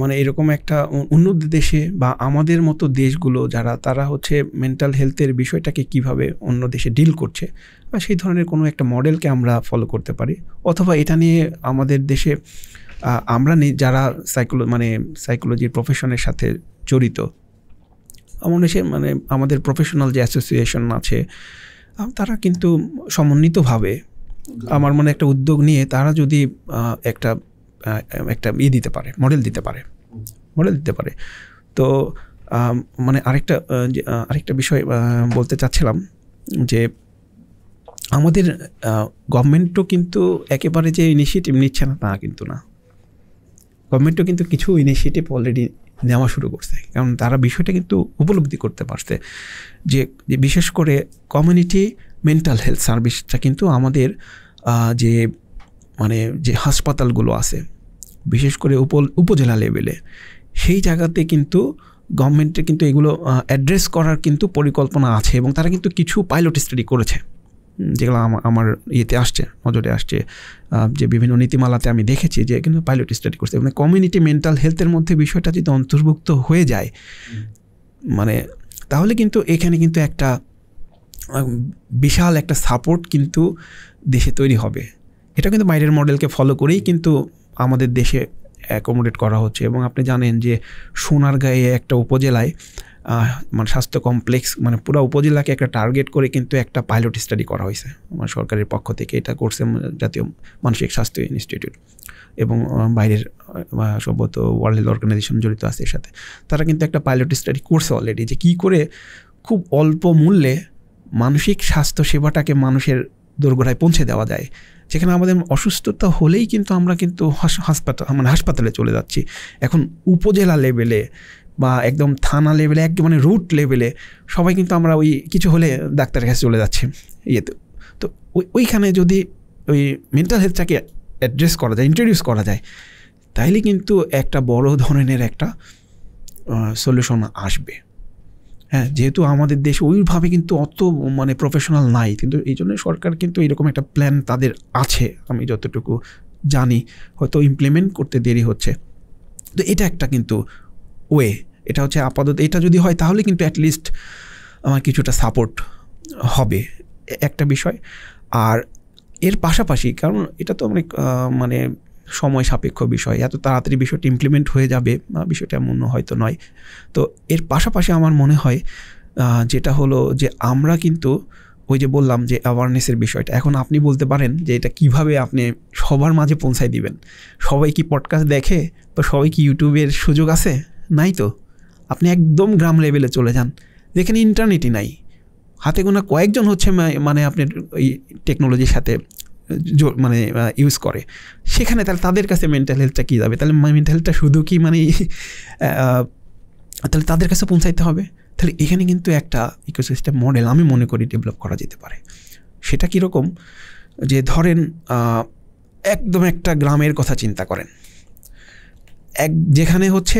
মানে এরকম একটা উন্নত দেশে বা আমাদের মতো দেশগুলো যারা তারা হচ্ছে মেন্টাল হেলথের বিষয়টাকে কিভাবে অন্য দেশে ডিল করছে বা সেই ধরনের কোনো একটা মডেলকে আমরা ফলো করতে পারি অথবা এটা নিয়ে আমাদের দেশে আমরা যারা সাইকোলো মানে সাইকোলজির প্রফেশনের সাথে জড়িত আমার দেশে মানে আমাদের প্রফেশনাল যে অ্যাসোসিয়েশন আছে তারা কিন্তু সমন্বিতভাবে আমার মনে একটা উদ্যোগ নিয়ে তারা যদি একটা একটা ই দিতে পারে মডেল দিতে পারে মডেল mm-hmm. দিতে পারে তো মানে আরেকটা আরেকটা বিষয় বলতে চাচ্ছিলাম যে আমাদের গভর্নমেন্টও কিন্তু একেবারে যে ইনিশিয়েটিভ নিচ্ছে না তা কিন্তু না গভর্নমেন্টও কিন্তু কিছু ইনিশিয়েটিভ অলরেডি নেওয়া শুরু করছে কারণ তারা বিষয়টা কিন্তু উপলব্ধি করতে পারছে যে বিশেষ করে কমিউনিটি মেন্টাল হেলথ সার্ভিসটা কিন্তু আমাদের যে মানে যে হাসপাতালগুলো আছে বিশেষ করে উপ উপজেলা লেভেলে সেই জায়গাতে কিন্তু গভর্নমেন্টের কিন্তু এগুলো অ্যাড্রেস করার কিন্তু পরিকল্পনা আছে এবং তারা কিন্তু কিছু পাইলট স্টাডি করেছে যেগুলো আমার আমার ইয়েতে আসছে নজরে আসছে যে বিভিন্ন নীতিমালাতে আমি দেখেছি যে কিন্তু পাইলট স্টাডি করছে মানে কমিউনিটি মেন্টাল হেলথের মধ্যে বিষয়টা যদি অন্তর্ভুক্ত হয়ে যায় মানে তাহলে কিন্তু এখানে কিন্তু একটা বিশাল একটা সাপোর্ট কিন্তু দেশে তৈরি হবে এটা কিন্তু বাইরের মডেলকে ফলো করেই কিন্তু আমাদের দেশে অ্যাকোমোডেট করা হচ্ছে এবং আপনি জানেন যে সোনার গায়ে একটা উপজেলায় মানে স্বাস্থ্য কমপ্লেক্স মানে পুরো উপজেলাকে একটা টার্গেট করে কিন্তু একটা পাইলট স্টাডি করা হয়েছে আমার মানে সরকারের পক্ষ থেকে এটা করছে জাতীয় মানসিক স্বাস্থ্য ইনস্টিটিউট এবং বাইরের সম্ভবত ওয়ার্ল্ড হেলথ অর্গানাইজেশন জড়িত আছে এর সাথে তারা কিন্তু একটা পাইলট স্টাডি করছে অলরেডি যে কী করে খুব অল্প মূল্যে মানসিক স্বাস্থ্য সেবাটাকে মানুষের দোরগোড়ায় পৌঁছে দেওয়া যায় যেখানে আমাদের অসুস্থতা হলেই কিন্তু আমরা কিন্তু হাসপাতাল মানে হাসপাতালে চলে যাচ্ছি এখন উপজেলা লেভেলে বা একদম থানা লেভেলে একদম মানে রুট লেভেলে সবাই কিন্তু আমরা ওই কিছু হলে ডাক্তারের কাছে চলে যাচ্ছি ইয়েতে তো ওইখানে যদি ওই মেন্টাল হেলথটাকে অ্যাড্রেস করা যায় ইন্ট্রোডিউস করা যায় তাইলে কিন্তু একটা বড় ধরনের একটা সলিউশন আসবে হ্যাঁ যেহেতু আমাদের দেশ ওইভাবে কিন্তু অত মানে প্রফেশনাল নাই কিন্তু এই জন্য সরকার কিন্তু এরকম একটা প্ল্যান তাদের আছে আমি যতটুকু জানি হয়তো ইমপ্লিমেন্ট করতে দেরি হচ্ছে তো এটা একটা কিন্তু ওয়ে এটা হচ্ছে আপাতত এটা যদি হয় তাহলে কিন্তু অ্যাটলিস্ট আমার কিছুটা সাপোর্ট হবে একটা বিষয় আর এর পাশাপাশি কারণ এটা তো অনেক মানে সময় সাপেক্ষ বিষয় এত তাড়াতাড়ি বিষয়টি ইমপ্লিমেন্ট হয়ে যাবে বিষয়টা এমন হয়তো নয় তো এর পাশাপাশি আমার মনে হয় যেটা হলো যে আমরা কিন্তু ওই যে বললাম যে অ্যাওয়ারনেসের বিষয়টা এখন আপনি বলতে পারেন যে এটা কিভাবে আপনি সবার মাঝে পৌঁছায় দিবেন সবাই কি পডকাস্ট দেখে তো সবাই কি ইউটিউবের সুযোগ আছে নাই তো আপনি একদম গ্রাম লেভেলে চলে যান যেখানে ইন্টারনেটই নাই হাতে গোনা কয়েকজন হচ্ছে মানে আপনার ওই টেকনোলজির সাথে মানে ইউজ করে সেখানে তাহলে তাদের কাছে মেন্টাল হেলথটা কী যাবে তাহলে মেন্টাল হেলথটা শুধু কি মানে *laughs* তাহলে তাদের কাছে পৌঁছাইতে হবে তাহলে এখানে কিন্তু একটা ইকোসিস্টেম মডেল আমি মনে করি ডেভেলপ করা যেতে পারে সেটা কীরকম যে ধরেন একদম একটা গ্রামের কথা চিন্তা করেন এক যেখানে হচ্ছে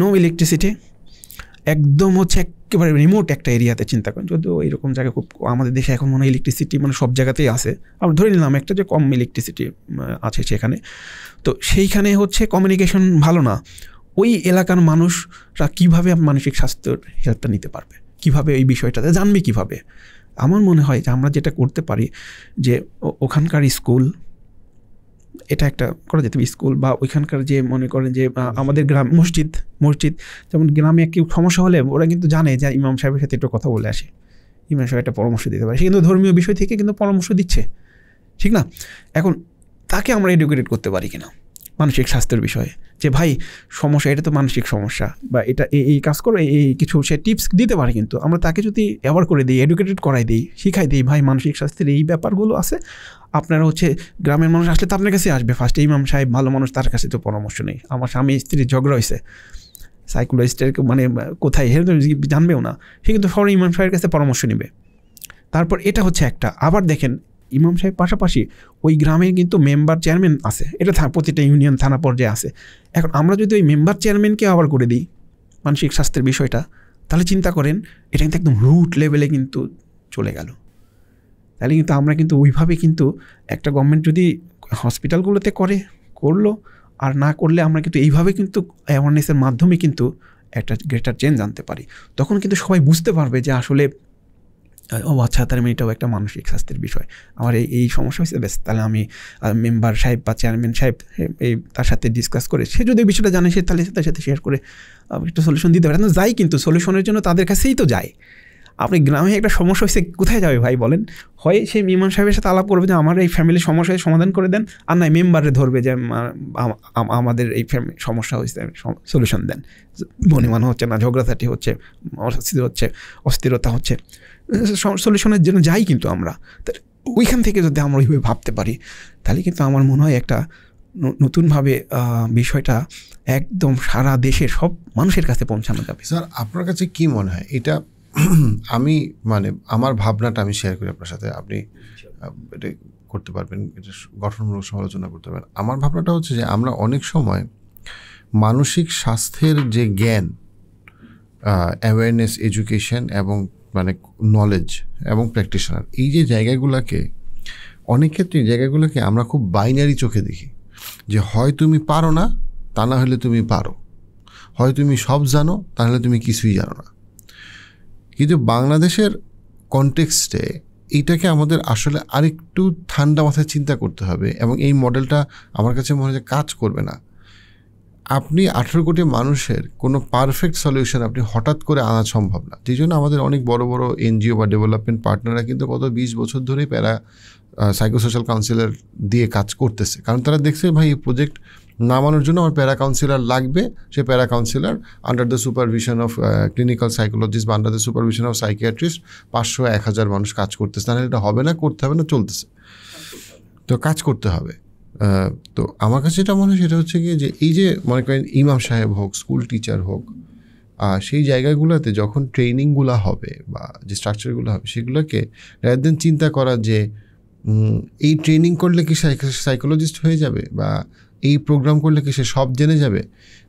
নো ইলেকট্রিসিটি একদম হচ্ছে একেবারে রিমোট একটা এরিয়াতে চিন্তা করেন যদিও এরকম জায়গা খুব আমাদের দেশে এখন মনে হয় ইলেকট্রিসিটি মানে সব জায়গাতেই আছে আমরা ধরে নিলাম একটা যে কম ইলেকট্রিসিটি আছে সেখানে তো সেইখানে হচ্ছে কমিউনিকেশন ভালো না ওই এলাকার মানুষরা কিভাবে মানসিক স্বাস্থ্যের হেল্পটা নিতে পারবে কিভাবে এই বিষয়টাতে জানবে কিভাবে আমার মনে হয় যে আমরা যেটা করতে পারি যে ওখানকার স্কুল এটা একটা করা যেতে স্কুল বা ওইখানকার যে মনে করেন যে আমাদের গ্রাম মসজিদ মসজিদ যেমন গ্রামে একটি সমস্যা হলে ওরা কিন্তু জানে যে ইমাম সাহেবের সাথে একটু কথা বলে আসে ইমাম সাহেব একটা পরামর্শ দিতে পারে সে কিন্তু ধর্মীয় বিষয় থেকে কিন্তু পরামর্শ দিচ্ছে ঠিক না এখন তাকে আমরা এডুকেটেড করতে পারি কিনা মানসিক স্বাস্থ্যের বিষয়ে যে ভাই সমস্যা এটা তো মানসিক সমস্যা বা এটা এই কাজ করো এই কিছু সে টিপস দিতে পারে কিন্তু আমরা তাকে যদি অ্যাওয়ার করে দিই এডুকেটেড করাই দিই শিখাই দিই ভাই মানসিক স্বাস্থ্যের এই ব্যাপারগুলো আছে আপনারা হচ্ছে গ্রামের মানুষ আসলে তো আপনার কাছে আসবে ফার্স্ট ইমাম সাহেব ভালো মানুষ তার কাছে তো পরামর্শ নেই আমার স্বামী স্ত্রীর ঝগড়া হয়েছে সাইকোলজিস্টের মানে কোথায় হেরে জানবেও না সে কিন্তু ফরেন ইমাম সাহেবের কাছে পরামর্শ নেবে তারপর এটা হচ্ছে একটা আবার দেখেন ইমাম সাহেব পাশাপাশি ওই গ্রামের কিন্তু মেম্বার চেয়ারম্যান আছে এটা প্রতিটা ইউনিয়ন থানা পর্যায়ে আছে এখন আমরা যদি ওই মেম্বার চেয়ারম্যানকে আবার করে দিই মানসিক স্বাস্থ্যের বিষয়টা তাহলে চিন্তা করেন এটা কিন্তু একদম রুট লেভেলে কিন্তু চলে গেল তাহলে কিন্তু আমরা কিন্তু ওইভাবে কিন্তু একটা গভর্নমেন্ট যদি হসপিটালগুলোতে করে করলো আর না করলে আমরা কিন্তু এইভাবে কিন্তু অ্যাওয়ারনেসের মাধ্যমে কিন্তু একটা গ্রেটার চেঞ্জ আনতে পারি তখন কিন্তু সবাই বুঝতে পারবে যে আসলে ও আচ্ছা তার মানে এটাও একটা মানসিক স্বাস্থ্যের বিষয় আমার এই এই সমস্যা হয়েছে বেশ তাহলে আমি মেম্বার সাহেব বা চেয়ারম্যান সাহেব হ্যাঁ, এই তার সাথে ডিসকাস করে সে যদি বিষয়টা জানে সে তাহলে তার সাথে শেয়ার করে একটা সলিউশন দিতে পারে না যাই কিন্তু সলিউশনের জন্য তাদের কাছেই তো যায় আপনি গ্রামে একটা সমস্যা হয়েছে কোথায় যাবে ভাই বলেন হয় সেই মিমান সাহেবের সাথে আলাপ করবে যে আমার এই ফ্যামিলির সমস্যায় সমাধান করে দেন আর নয় মেম্বারে ধরবে যে আমাদের এই সমস্যা হয়েছে সলিউশন দেন বনিমান হচ্ছে না ঝগড়াঝাটি হচ্ছে অস্থির হচ্ছে অস্থিরতা হচ্ছে সলিউশনের জন্য যাই কিন্তু আমরা ওইখান থেকে যদি আমরা ওইভাবে ভাবতে পারি তাহলে কিন্তু আমার মনে হয় একটা নতুনভাবে বিষয়টা একদম সারা দেশের সব মানুষের কাছে পৌঁছানো যাবে স্যার আপনার কাছে কি মনে হয় এটা *clears throat* আমি মানে আমার ভাবনাটা আমি শেয়ার করি আপনার সাথে আপনি এটা করতে পারবেন এটা গঠনমূলক সমালোচনা করতে পারবেন আমার ভাবনাটা হচ্ছে যে আমরা অনেক সময় মানসিক স্বাস্থ্যের যে জ্ঞান অ্যাওয়ারনেস এডুকেশন এবং মানে নলেজ এবং প্র্যাকটিশনার এই যে জায়গাগুলোকে অনেক ক্ষেত্রে এই জায়গাগুলোকে আমরা খুব বাইনারি চোখে দেখি যে হয় তুমি পারো না তা না হলে তুমি পারো হয় তুমি সব জানো তাহলে তুমি কিছুই জানো না কিন্তু বাংলাদেশের কনটেক্সটে এইটাকে আমাদের আসলে আরেকটু ঠান্ডা মাথায় চিন্তা করতে হবে এবং এই মডেলটা আমার কাছে মনে হয় কাজ করবে না আপনি আঠেরো কোটি মানুষের কোনো পারফেক্ট সলিউশন আপনি হঠাৎ করে আনা সম্ভব না যেই জন্য আমাদের অনেক বড় বড় এনজিও বা ডেভেলপমেন্ট পার্টনাররা কিন্তু গত বিশ বছর ধরেই প্যারা সাইকোসোশ্যাল কাউন্সিলর দিয়ে কাজ করতেছে কারণ তারা দেখছে ভাই এই প্রজেক্ট নামানোর জন্য আমার প্যারা কাউন্সিলার লাগবে সে para counsellor under the supervision of clinical psychologist বা under the supervision of psychiatrist পাঁচশো এক হাজার মানুষ কাজ করতেছে তাহলে এটা হবে না করতে হবে না চলতেছে তো কাজ করতে হবে তো আমার কাছে যেটা মনে হয় সেটা হচ্ছে গিয়ে যে এই যে মনে করেন ইমাম সাহেব হোক স্কুল টিচার হোক আর সেই জায়গাগুলোতে যখন ট্রেনিংগুলো হবে বা যে স্ট্রাকচারগুলো হবে সেগুলোকে দেন চিন্তা করা যে এই ট্রেনিং করলে কি সাইকোলজিস্ট হয়ে যাবে বা এই প্রোগ্রাম করলে কি সে সব জেনে যাবে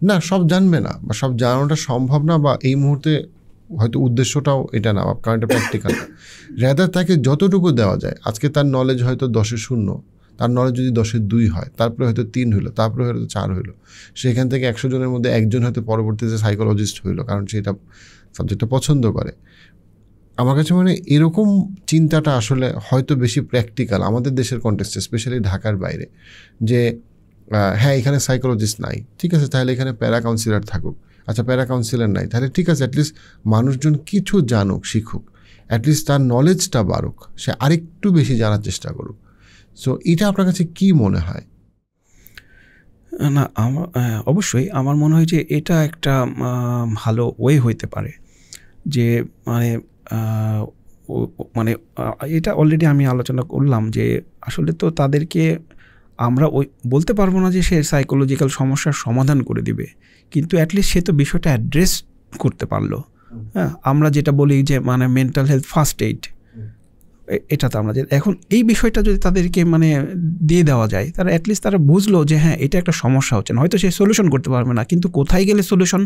না সব জানবে না বা সব জানানোটা সম্ভব না বা এই মুহূর্তে হয়তো উদ্দেশ্যটাও এটা না বা কারেন্ট প্র্যাকটিক্যাল না রেদার তাকে যতটুকু দেওয়া যায় আজকে তার নলেজ হয়তো দশে শূন্য তার নলেজ যদি দশের দুই হয় তারপরে হয়তো তিন হইলো তারপরে হয়তো চার হইলো সেখান থেকে একশো জনের মধ্যে একজন হয়তো পরবর্তীতে সাইকোলজিস্ট হইলো কারণ সেটা সাবজেক্টটা পছন্দ করে আমার কাছে মানে এরকম চিন্তাটা আসলে হয়তো বেশি প্র্যাকটিক্যাল আমাদের দেশের কন্টেক্সটে স্পেশালি ঢাকার বাইরে যে হ্যাঁ এখানে সাইকোলজিস্ট নাই ঠিক আছে তাহলে এখানে প্যারা কাউন্সিলার থাকুক আচ্ছা প্যারা কাউন্সিলার নাই তাহলে ঠিক আছে অ্যাটলিস্ট মানুষজন কিছু জানুক শিখুক অ্যাটলিস্ট তার নলেজটা বাড়ুক সে আরেকটু বেশি জানার চেষ্টা করুক সো এটা আপনার কাছে কি মনে হয় না আমার হ্যাঁ, অবশ্যই আমার মনে হয় যে এটা একটা ভালো ওয়ে হইতে পারে যে মানে মানে এটা অলরেডি আমি আলোচনা করলাম যে আসলে তো তাদেরকে আমরা ওই বলতে পারবো না যে সে সাইকোলজিক্যাল সমস্যার সমাধান করে দিবে কিন্তু অ্যাটলিস্ট সে তো বিষয়টা অ্যাড্রেস করতে পারলো হ্যাঁ আমরা যেটা বলি যে মানে মেন্টাল হেলথ ফার্স্ট এইড এটা তো আমরা এখন এই বিষয়টা যদি তাদেরকে মানে দিয়ে দেওয়া যায় তারা অ্যাটলিস্ট তারা বুঝলো যে হ্যাঁ এটা একটা সমস্যা হচ্ছে না হয়তো সে সলিউশন করতে পারবে না কিন্তু কোথায় গেলে সলিউশন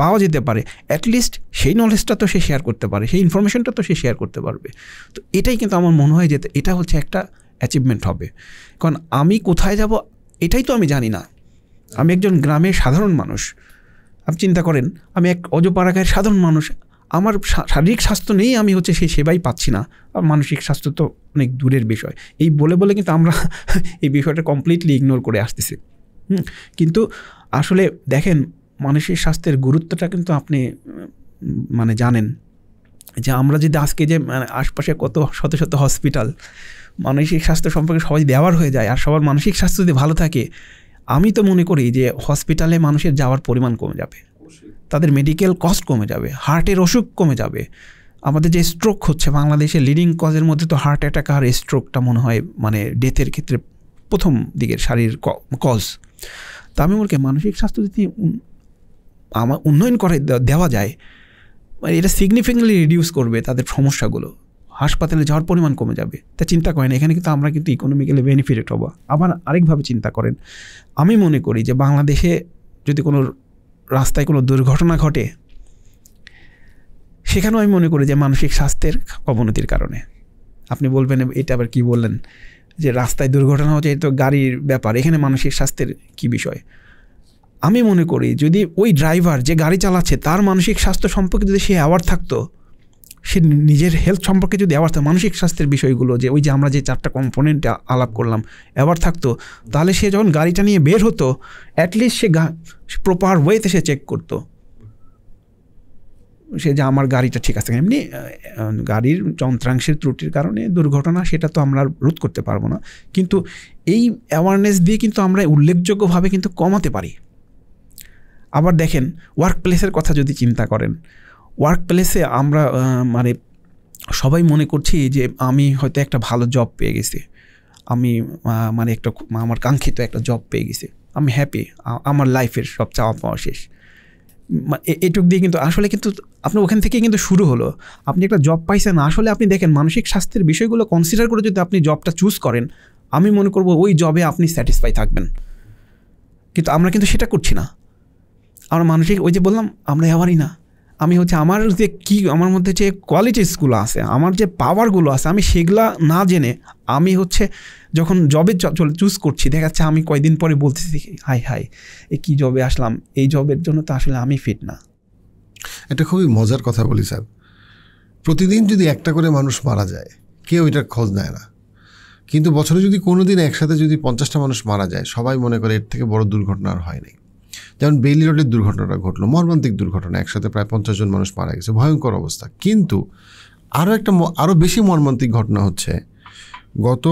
পাওয়া যেতে পারে অ্যাটলিস্ট সেই নলেজটা তো সে শেয়ার করতে পারে সেই ইনফরমেশনটা তো সে শেয়ার করতে পারবে তো এটাই কিন্তু আমার মনে হয় যে এটা হচ্ছে একটা অ্যাচিভমেন্ট হবে কারণ আমি কোথায় যাব এটাই তো আমি জানি না আমি একজন গ্রামের সাধারণ মানুষ আপনি চিন্তা করেন আমি এক অজপাড়াকায় সাধারণ মানুষ আমার শারীরিক স্বাস্থ্য নেই আমি হচ্ছে সেই সেবাই পাচ্ছি না আর মানসিক স্বাস্থ্য তো অনেক দূরের বিষয় এই বলে বলে কিন্তু আমরা *laughs* এই বিষয়টা কমপ্লিটলি ইগনোর করে আসতেছি কিন্তু আসলে দেখেন মানসিক স্বাস্থ্যের গুরুত্বটা কিন্তু আপনি মানে জানেন যে আমরা যদি আজকে যে মানে আশপাশে কত শত শত হসপিটাল মানসিক স্বাস্থ্য সম্পর্কে সবাই ব্যবহার হয়ে যায় আর সবার মানসিক স্বাস্থ্য যদি ভালো থাকে আমি তো মনে করি যে হসপিটালে মানুষের যাওয়ার পরিমাণ কমে যাবে তাদের মেডিকেল কস্ট কমে যাবে হার্টের অসুখ কমে যাবে আমাদের যে স্ট্রোক হচ্ছে বাংলাদেশে লিডিং কজের মধ্যে তো হার্ট অ্যাটাক আর স্ট্রোকটা মনে হয় মানে ডেথের ক্ষেত্রে প্রথম দিকের শারীর কজ তা আমি মনে মানসিক স্বাস্থ্য যদি আমার উন্নয়ন করে দেওয়া যায় মানে এটা সিগনিফিকেন্টলি রিডিউস করবে তাদের সমস্যাগুলো হাসপাতালে যাওয়ার পরিমাণ কমে যাবে তা চিন্তা করেন এখানে কিন্তু আমরা কিন্তু ইকোনমিক্যালি বেনিফিটেড হবো আবার আরেকভাবে চিন্তা করেন আমি মনে করি যে বাংলাদেশে যদি কোনো রাস্তায় কোনো দুর্ঘটনা ঘটে সেখানেও আমি মনে করি যে মানসিক স্বাস্থ্যের অবনতির কারণে আপনি বলবেন এটা আবার কি বললেন যে রাস্তায় দুর্ঘটনা হচ্ছে এটা তো গাড়ির ব্যাপার এখানে মানসিক স্বাস্থ্যের কি বিষয় আমি মনে করি যদি ওই ড্রাইভার যে গাড়ি চালাচ্ছে তার মানসিক স্বাস্থ্য সম্পর্কে যদি সে অ্যাওয়ার থাকতো সে নিজের হেলথ সম্পর্কে যদি অ্যাওয়ার থাকতো মানসিক স্বাস্থ্যের বিষয়গুলো যে ওই যে আমরা যে চারটা কম্পোনেন্ট আলাপ করলাম অ্যাওয়ার থাকতো তাহলে সে যখন গাড়িটা নিয়ে বের হতো অ্যাটলিস্ট সে গা প্রপার ওয়েতে সে চেক করতো সে যে আমার গাড়িটা ঠিক আছে এমনি গাড়ির যন্ত্রাংশের ত্রুটির কারণে দুর্ঘটনা সেটা তো আমরা রোধ করতে পারবো না কিন্তু এই অ্যাওয়ারনেস দিয়ে কিন্তু আমরা উল্লেখযোগ্যভাবে কিন্তু কমাতে পারি আবার দেখেন ওয়ার্ক প্লেসের কথা যদি চিন্তা করেন ওয়ার্ক প্লেসে আমরা মানে সবাই মনে করছি যে আমি হয়তো একটা ভালো জব পেয়ে গেছি আমি মানে একটা আমার কাঙ্ক্ষিত একটা জব পেয়ে গেছি আমি হ্যাপি আমার লাইফের সব চাওয়া পাওয়া শেষ এটুক দিয়ে কিন্তু আসলে কিন্তু আপনার ওখান থেকে কিন্তু শুরু হলো আপনি একটা জব পাইছেন আসলে আপনি দেখেন মানসিক স্বাস্থ্যের বিষয়গুলো কনসিডার করে যদি আপনি জবটা চুজ করেন আমি মনে করব ওই জবে আপনি স্যাটিসফাই থাকবেন কিন্তু আমরা কিন্তু সেটা করছি না আমরা মানসিক ওই যে বললাম আমরা এবারই না আমি হচ্ছে আমার যে কি আমার মধ্যে যে কোয়ালিটিসগুলো আছে আমার যে পাওয়ারগুলো আছে আমি সেগুলা না জেনে আমি হচ্ছে যখন জবে চুজ করছি দেখা যাচ্ছে আমি কয়দিন পরে বলতেছি হাই হাই এ কী জবে আসলাম এই জবের জন্য তো আসলে আমি ফিট না এটা খুবই মজার কথা বলি স্যার প্রতিদিন যদি একটা করে মানুষ মারা যায় কেউ এটার খোঁজ নেয় না কিন্তু বছরে যদি কোনো দিন একসাথে যদি পঞ্চাশটা মানুষ মারা যায় সবাই মনে করে এর থেকে বড় দুর্ঘটনা আর হয়নি যেমন বেইলি রোডের দুর্ঘটনাটা ঘটলো মর্মান্তিক দুর্ঘটনা একসাথে প্রায় পঞ্চাশ জন মানুষ মারা গেছে ভয়ঙ্কর অবস্থা কিন্তু আরও একটা আরও বেশি মর্মান্তিক ঘটনা হচ্ছে গত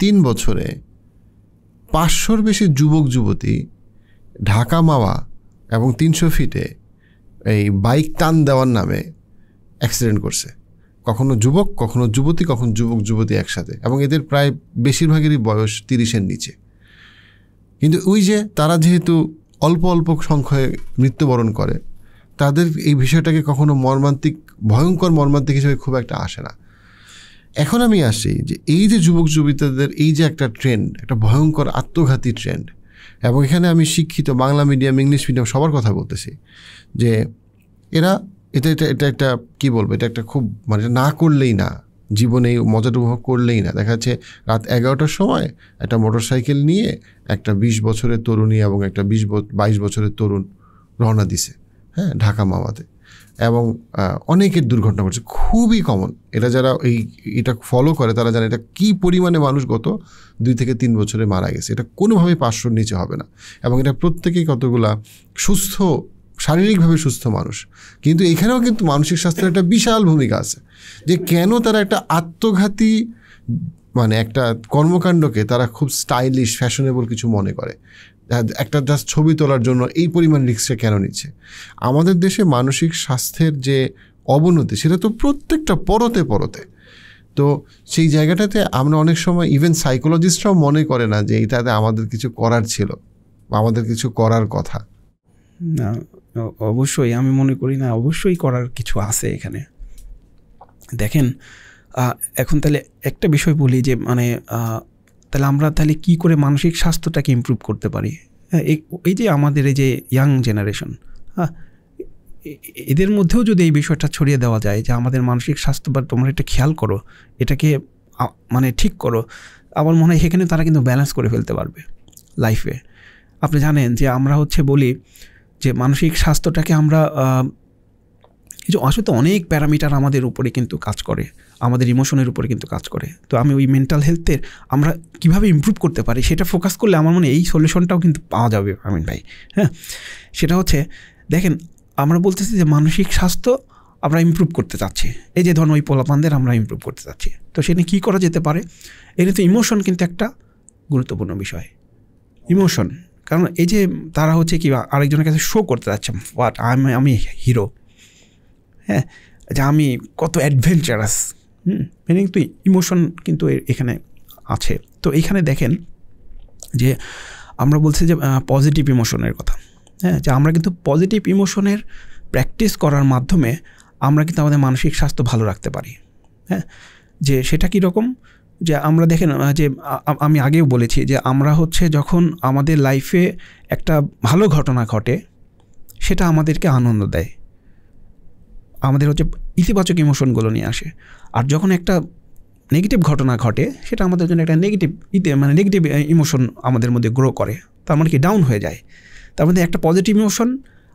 তিন বছরে পাঁচশোর বেশি যুবক যুবতী ঢাকা মাওয়া এবং তিনশো ফিটে এই বাইক টান দেওয়ার নামে অ্যাক্সিডেন্ট করছে কখনো যুবক কখনো যুবতী কখন যুবক যুবতী একসাথে এবং এদের প্রায় বেশিরভাগেরই বয়স তিরিশের নিচে কিন্তু ওই যে তারা যেহেতু অল্প অল্প সংখ্যায় মৃত্যুবরণ করে তাদের এই বিষয়টাকে কখনো মর্মান্তিক ভয়ঙ্কর মর্মান্তিক হিসেবে খুব একটা আসে না এখন আমি আসি যে এই যে যুবক যুবতীদের এই যে একটা ট্রেন্ড একটা ভয়ঙ্কর আত্মঘাতী ট্রেন্ড এবং এখানে আমি শিক্ষিত বাংলা মিডিয়াম ইংলিশ মিডিয়াম সবার কথা বলতেছি যে এরা এটা এটা এটা একটা কী বলবো এটা একটা খুব মানে না করলেই না জীবনে মজাটা উপভোগ করলেই না দেখা যাচ্ছে রাত এগারোটার সময় একটা মোটরসাইকেল নিয়ে একটা বিশ বছরের তরুণী এবং একটা বিশ বাইশ বছরের তরুণ রওনা দিছে হ্যাঁ ঢাকা মামাতে এবং অনেকের দুর্ঘটনা ঘটছে খুবই কমন এটা যারা এই এটা ফলো করে তারা জানে এটা কি পরিমাণে মানুষ গত দুই থেকে তিন বছরে মারা গেছে এটা কোনোভাবেই পাঁচশোর নিচে হবে না এবং এটা প্রত্যেকেই কতগুলা সুস্থ শারীরিকভাবে সুস্থ মানুষ কিন্তু এখানেও কিন্তু মানসিক স্বাস্থ্যের একটা বিশাল ভূমিকা আছে যে কেন তারা একটা আত্মঘাতী মানে একটা কর্মকাণ্ডকে তারা খুব স্টাইলিশ ফ্যাশনেবল কিছু মনে করে হ্যাঁ, একটা জাস্ট ছবি তোলার জন্য এই পরিমাণ রিক্সটা কেন নিচ্ছে আমাদের দেশে মানসিক স্বাস্থ্যের যে অবনতি সেটা তো প্রত্যেকটা পরতে পরতে তো সেই জায়গাটাতে আমরা অনেক সময় ইভেন সাইকোলজিস্টরাও মনে করে না যে এইটাতে আমাদের কিছু করার ছিল বা আমাদের কিছু করার কথা না অবশ্যই আমি মনে করি না অবশ্যই করার কিছু আছে এখানে দেখেন এখন তাহলে একটা বিষয় বলি যে মানে তাহলে আমরা তাহলে কি করে মানসিক স্বাস্থ্যটাকে ইম্প্রুভ করতে পারি হ্যাঁ এই যে আমাদের এই যে ইয়াং জেনারেশন হ্যাঁ এদের মধ্যেও যদি এই বিষয়টা ছড়িয়ে দেওয়া যায় যে আমাদের মানসিক স্বাস্থ্য বা তোমরা একটা খেয়াল করো এটাকে মানে ঠিক করো আমার মনে হয় সেখানে তারা কিন্তু ব্যালেন্স করে ফেলতে পারবে লাইফে আপনি জানেন যে আমরা হচ্ছে বলি যে মানসিক স্বাস্থ্যটাকে আমরা এই যে আসলে তো অনেক প্যারামিটার আমাদের উপরে কিন্তু কাজ করে আমাদের ইমোশনের উপরে কিন্তু কাজ করে তো আমি ওই মেন্টাল হেলথের আমরা কিভাবে ইম্প্রুভ করতে পারি সেটা ফোকাস করলে আমার মনে এই সলিউশনটাও কিন্তু পাওয়া যাবে আমিন ভাই হ্যাঁ সেটা হচ্ছে দেখেন আমরা বলতেছি যে মানসিক স্বাস্থ্য আমরা ইম্প্রুভ করতে চাচ্ছি এই যে ধরুন ওই পোলাপানদের আমরা ইম্প্রুভ করতে চাচ্ছি তো সেটা কী করা যেতে পারে এটা তো ইমোশন কিন্তু একটা গুরুত্বপূর্ণ বিষয় ইমোশন কারণ এই যে তারা হচ্ছে কি আরেকজনের কাছে শো করতে যাচ্ছে বাট আই আমি হিরো হ্যাঁ যে আমি কত অ্যাডভেঞ্চারাস হুম মিনিং কিন্তু ইমোশন কিন্তু এখানে আছে তো এখানে দেখেন যে আমরা বলছি যে পজিটিভ ইমোশনের কথা হ্যাঁ যে আমরা কিন্তু পজিটিভ ইমোশনের প্র্যাকটিস করার মাধ্যমে আমরা কিন্তু আমাদের মানসিক স্বাস্থ্য ভালো রাখতে পারি হ্যাঁ যে সেটা কীরকম রকম যে আমরা দেখেন যে আমি আগেও বলেছি যে আমরা হচ্ছে যখন আমাদের লাইফে একটা ভালো ঘটনা ঘটে সেটা আমাদেরকে আনন্দ দেয় আমাদের হচ্ছে ইতিবাচক ইমোশনগুলো নিয়ে আসে আর যখন একটা নেগেটিভ ঘটনা ঘটে সেটা আমাদের জন্য একটা নেগেটিভ ইতি মানে নেগেটিভ ইমোশন আমাদের মধ্যে গ্রো করে তার মানে কি ডাউন হয়ে যায় তার মধ্যে একটা পজিটিভ ইমোশন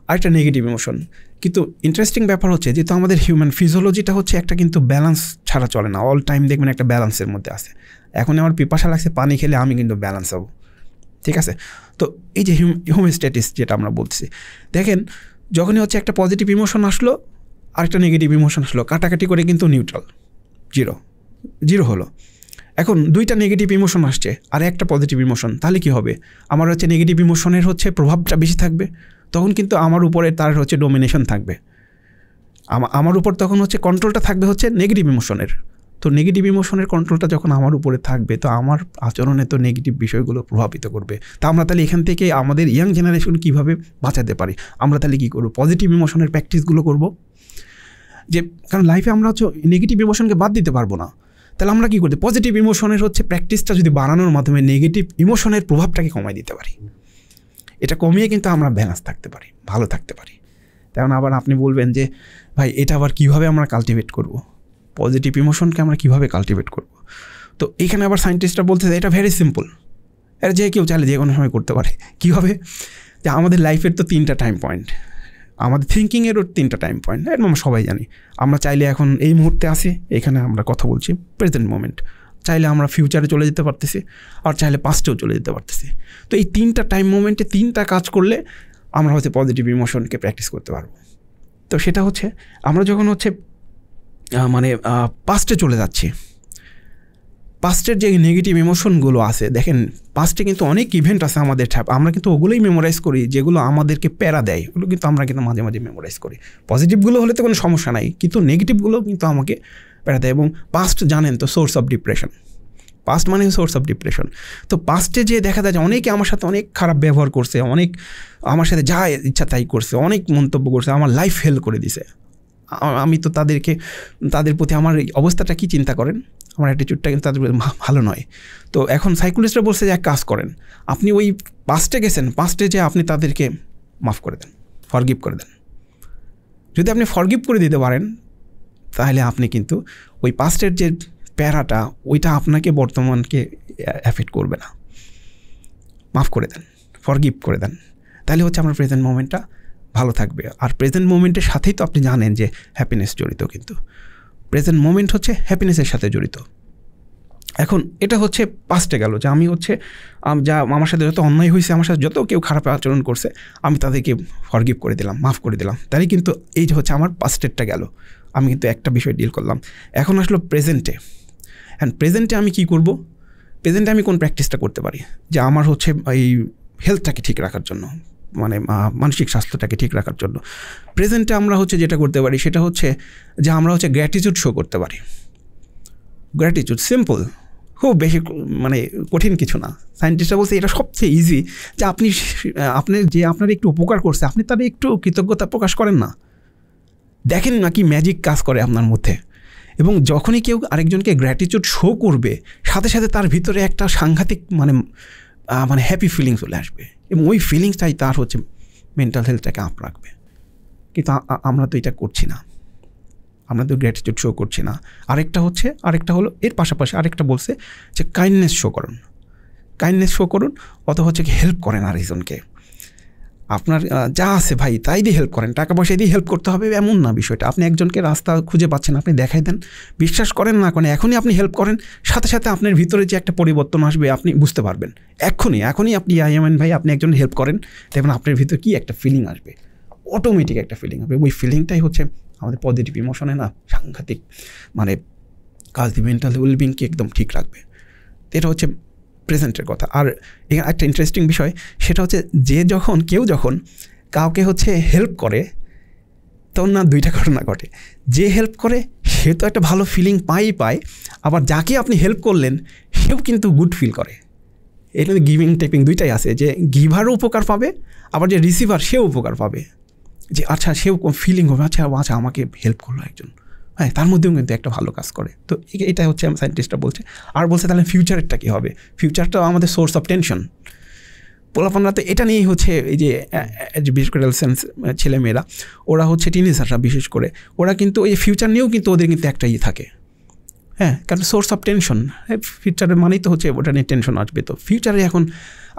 আর একটা নেগেটিভ ইমোশন কিন্তু ইন্টারেস্টিং ব্যাপার হচ্ছে যেহেতু আমাদের হিউম্যান ফিজিওলজিটা হচ্ছে একটা কিন্তু ব্যালেন্স ছাড়া চলে না অল টাইম দেখবেন একটা ব্যালেন্সের মধ্যে আছে এখন আমার পিপাসা লাগছে পানি খেলে আমি কিন্তু ব্যালেন্স হবো ঠিক আছে তো এই যে হোমোস্ট্যাটিস যেটা আমরা বলছি দেখেন যখনই হচ্ছে একটা পজিটিভ ইমোশন আসলো আরেকটা নেগেটিভ ইমোশন আসলো কাটাকাটি করে কিন্তু নিউট্রাল জিরো জিরো হলো এখন দুইটা নেগেটিভ ইমোশন আসছে আর একটা পজিটিভ ইমোশন তাহলে কি হবে আমার হচ্ছে নেগেটিভ ইমোশনের হচ্ছে প্রভাবটা বেশি থাকবে তখন কিন্তু আমার উপরে তার হচ্ছে ডোমিনেশন থাকবে আমার উপর তখন হচ্ছে কন্ট্রোলটা থাকবে হচ্ছে নেগেটিভ ইমোশনের তো নেগেটিভ ইমোশনের কন্ট্রোলটা যখন আমার উপরে থাকবে তো আমার আচরণে তো নেগেটিভ বিষয়গুলো প্রভাবিত করবে তা আমরা তাহলে এখান থেকে আমাদের ইয়াং জেনারেশন কিভাবে বাঁচাতে পারি আমরা তাহলে কী করবো পজিটিভ ইমোশনের প্র্যাকটিসগুলো করব যে কারণ লাইফে আমরা হচ্ছে নেগেটিভ ইমোশনকে বাদ দিতে পারবো না তাহলে আমরা কী করতে পজিটিভ ইমোশনের হচ্ছে প্র্যাকটিসটা যদি বাড়ানোর মাধ্যমে নেগেটিভ ইমোশনের প্রভাবটাকে কমায় দিতে পারি এটা কমিয়ে কিন্তু আমরা ব্যালেন্স থাকতে পারি ভালো থাকতে পারি তেমন আবার আপনি বলবেন যে ভাই এটা আবার কিভাবে আমরা কালটিভেট করব। পজিটিভ ইমোশনকে আমরা কিভাবে কালটিভেট করব। তো এখানে আবার সায়েন্টিস্টরা বলতেছে এটা ভেরি সিম্পল এটা যে কেউ চাইলে যে কোনো সময় করতে পারে *laughs* কীভাবে যে আমাদের লাইফের তো তিনটা টাইম পয়েন্ট আমাদের থিঙ্কিংয়েরও তিনটা টাইম পয়েন্ট এরকম আমরা সবাই জানি আমরা চাইলে এখন এই মুহূর্তে আসি এখানে আমরা কথা বলছি প্রেজেন্ট মোমেন্ট চাইলে আমরা ফিউচারে চলে যেতে পারতেছি আর চাইলে পাস্টেও চলে যেতে পারতেছি তো এই তিনটা টাইম মোমেন্টে তিনটা কাজ করলে আমরা হচ্ছে পজিটিভ ইমোশনকে প্র্যাকটিস করতে পারবো তো সেটা হচ্ছে আমরা যখন হচ্ছে মানে পাস্টে চলে যাচ্ছি পাস্টের যে নেগেটিভ ইমোশনগুলো আছে দেখেন পাস্টে কিন্তু অনেক ইভেন্ট আছে আমাদের ঠ্যাপ আমরা কিন্তু ওগুলোই মেমোরাইজ করি যেগুলো আমাদেরকে প্যারা দেয় ওগুলো কিন্তু আমরা কিন্তু মাঝে মাঝে মেমোরাইজ করি পজিটিভগুলো হলে তো কোনো সমস্যা নাই কিন্তু নেগেটিভগুলো কিন্তু আমাকে বেড়াতে এবং পাস্ট জানেন তো সোর্স অফ ডিপ্রেশন পাস্ট মানে সোর্স অফ ডিপ্রেশন তো পাস্টে যে দেখা যায় যে অনেকে আমার সাথে অনেক খারাপ ব্যবহার করছে অনেক আমার সাথে যা ইচ্ছা তাই করছে অনেক মন্তব্য করছে আমার লাইফ হেল করে দিছে আমি তো তাদেরকে তাদের প্রতি আমার এই অবস্থাটা কি চিন্তা করেন আমার অ্যাটিটিউডটা কিন্তু তাদের ভালো নয় তো এখন সাইকোলজিস্টরা বলছে যে এক কাজ করেন আপনি ওই পাস্টে গেছেন পাস্টে যে আপনি তাদেরকে মাফ করে দেন ফরগিভ করে দেন যদি আপনি ফরগিভ করে দিতে পারেন তাহলে আপনি কিন্তু ওই পাস্টের যে প্যারাটা ওইটা আপনাকে বর্তমানকে অ্যাফেক্ট করবে না মাফ করে দেন ফরগিভ করে দেন তাহলে হচ্ছে আমার প্রেজেন্ট মোমেন্টটা ভালো থাকবে আর প্রেজেন্ট মোমেন্টের সাথেই তো আপনি জানেন যে হ্যাপিনেস জড়িত কিন্তু প্রেজেন্ট মোমেন্ট হচ্ছে হ্যাপিনেসের সাথে জড়িত এখন এটা হচ্ছে পাস্টে গেল যে আমি হচ্ছে যা আমার সাথে যত অন্যায় হয়েছে আমার সাথে যত কেউ খারাপ আচরণ করছে আমি তাদেরকে ফরগিভ করে দিলাম মাফ করে দিলাম তাই কিন্তু এই যে হচ্ছে আমার পাস্টেরটা গেল আমি কিন্তু একটা বিষয় ডিল করলাম এখন আসলো প্রেজেন্টে অ্যান্ড প্রেজেন্টে আমি কি করব প্রেজেন্টে আমি কোন প্র্যাকটিসটা করতে পারি যে আমার হচ্ছে এই হেলথটাকে ঠিক রাখার জন্য মানে মানসিক স্বাস্থ্যটাকে ঠিক রাখার জন্য প্রেজেন্টে আমরা হচ্ছে যেটা করতে পারি সেটা হচ্ছে যে আমরা হচ্ছে গ্র্যাটিটিউড শো করতে পারি গ্র্যাটিটিউড সিম্পল খুব বেশি মানে কঠিন কিছু না সায়েন্টিস্টরা বলছে এটা সবচেয়ে ইজি যে আপনি আপনি যে আপনার একটু উপকার করছে আপনি তার একটু কৃতজ্ঞতা প্রকাশ করেন না দেখেন নাকি ম্যাজিক কাজ করে আপনার মধ্যে এবং যখনই কেউ আরেকজনকে গ্র্যাটিচিউড শো করবে সাথে সাথে তার ভিতরে একটা সাংঘাতিক মানে মানে হ্যাপি ফিলিং চলে আসবে এবং ওই ফিলিংসটাই তার হচ্ছে মেন্টাল হেলথটাকে আপ রাখবে কিন্তু আমরা তো এটা করছি না আমরা তো গ্র্যাটিচিউড শো করছি না আরেকটা হচ্ছে আরেকটা হলো এর পাশাপাশি আরেকটা বলছে যে কাইন্ডনেস শো করুন কাইন্ডনেস শো করুন অত হচ্ছে হেল্প করেন আরেকজনকে আপনার যা আছে ভাই তাই দিয়ে হেল্প করেন টাকা পয়সা দিয়ে হেল্প করতে হবে এমন না বিষয়টা আপনি একজনকে রাস্তা খুঁজে পাচ্ছেন আপনি দেখাই দেন বিশ্বাস করেন না করেন এখনই আপনি হেল্প করেন সাথে সাথে আপনার ভিতরে যে একটা পরিবর্তন আসবে আপনি বুঝতে পারবেন এখনই এখনই আপনি আইএমএন ভাই আপনি একজন হেল্প করেন দেখবেন আপনার ভিতরে কী একটা ফিলিং আসবে অটোমেটিক একটা ফিলিং হবে ওই ফিলিংটাই হচ্ছে আমাদের পজিটিভ ইমোশনে না সাংঘাতিক মানে কাজ মেন্টাল ওয়েলবিংকে একদম ঠিক রাখবে এটা হচ্ছে প্রেজেন্টের কথা আর এখানে একটা ইন্টারেস্টিং বিষয় সেটা হচ্ছে যে যখন কেউ যখন কাউকে হচ্ছে হেল্প করে তখন না দুইটা ঘটনা ঘটে যে হেল্প করে সে তো একটা ভালো ফিলিং পাই পায় আবার যাকে আপনি হেল্প করলেন সেও কিন্তু গুড ফিল করে এটা গিভিং টাইপিং দুইটাই আছে যে গিভারও উপকার পাবে আবার যে রিসিভার সেও উপকার পাবে যে আচ্ছা সেও ফিলিং হবে আচ্ছা আচ্ছা আমাকে হেল্প করলো একজন হ্যাঁ তার মধ্যেও কিন্তু একটা ভালো কাজ করে তো এটা হচ্ছে সায়েন্টিস্টরা বলছে আর বলছে তাহলে ফিউচারটা কী হবে ফিউচারটাও আমাদের সোর্স অফ টেনশন পোলাপানরা তো এটা নিয়েই হচ্ছে এই যে বিশেষ করে অ্যালসেন্স ছেলেমেয়েরা ওরা হচ্ছে টিনেজাররা বিশেষ করে ওরা কিন্তু এই ফিউচার নিয়েও কিন্তু ওদের কিন্তু একটা ইয়ে থাকে হ্যাঁ কারণ সোর্স অফ টেনশন ফিউচারের মানেই তো হচ্ছে ওটা নিয়ে টেনশন আসবে তো ফিউচারে এখন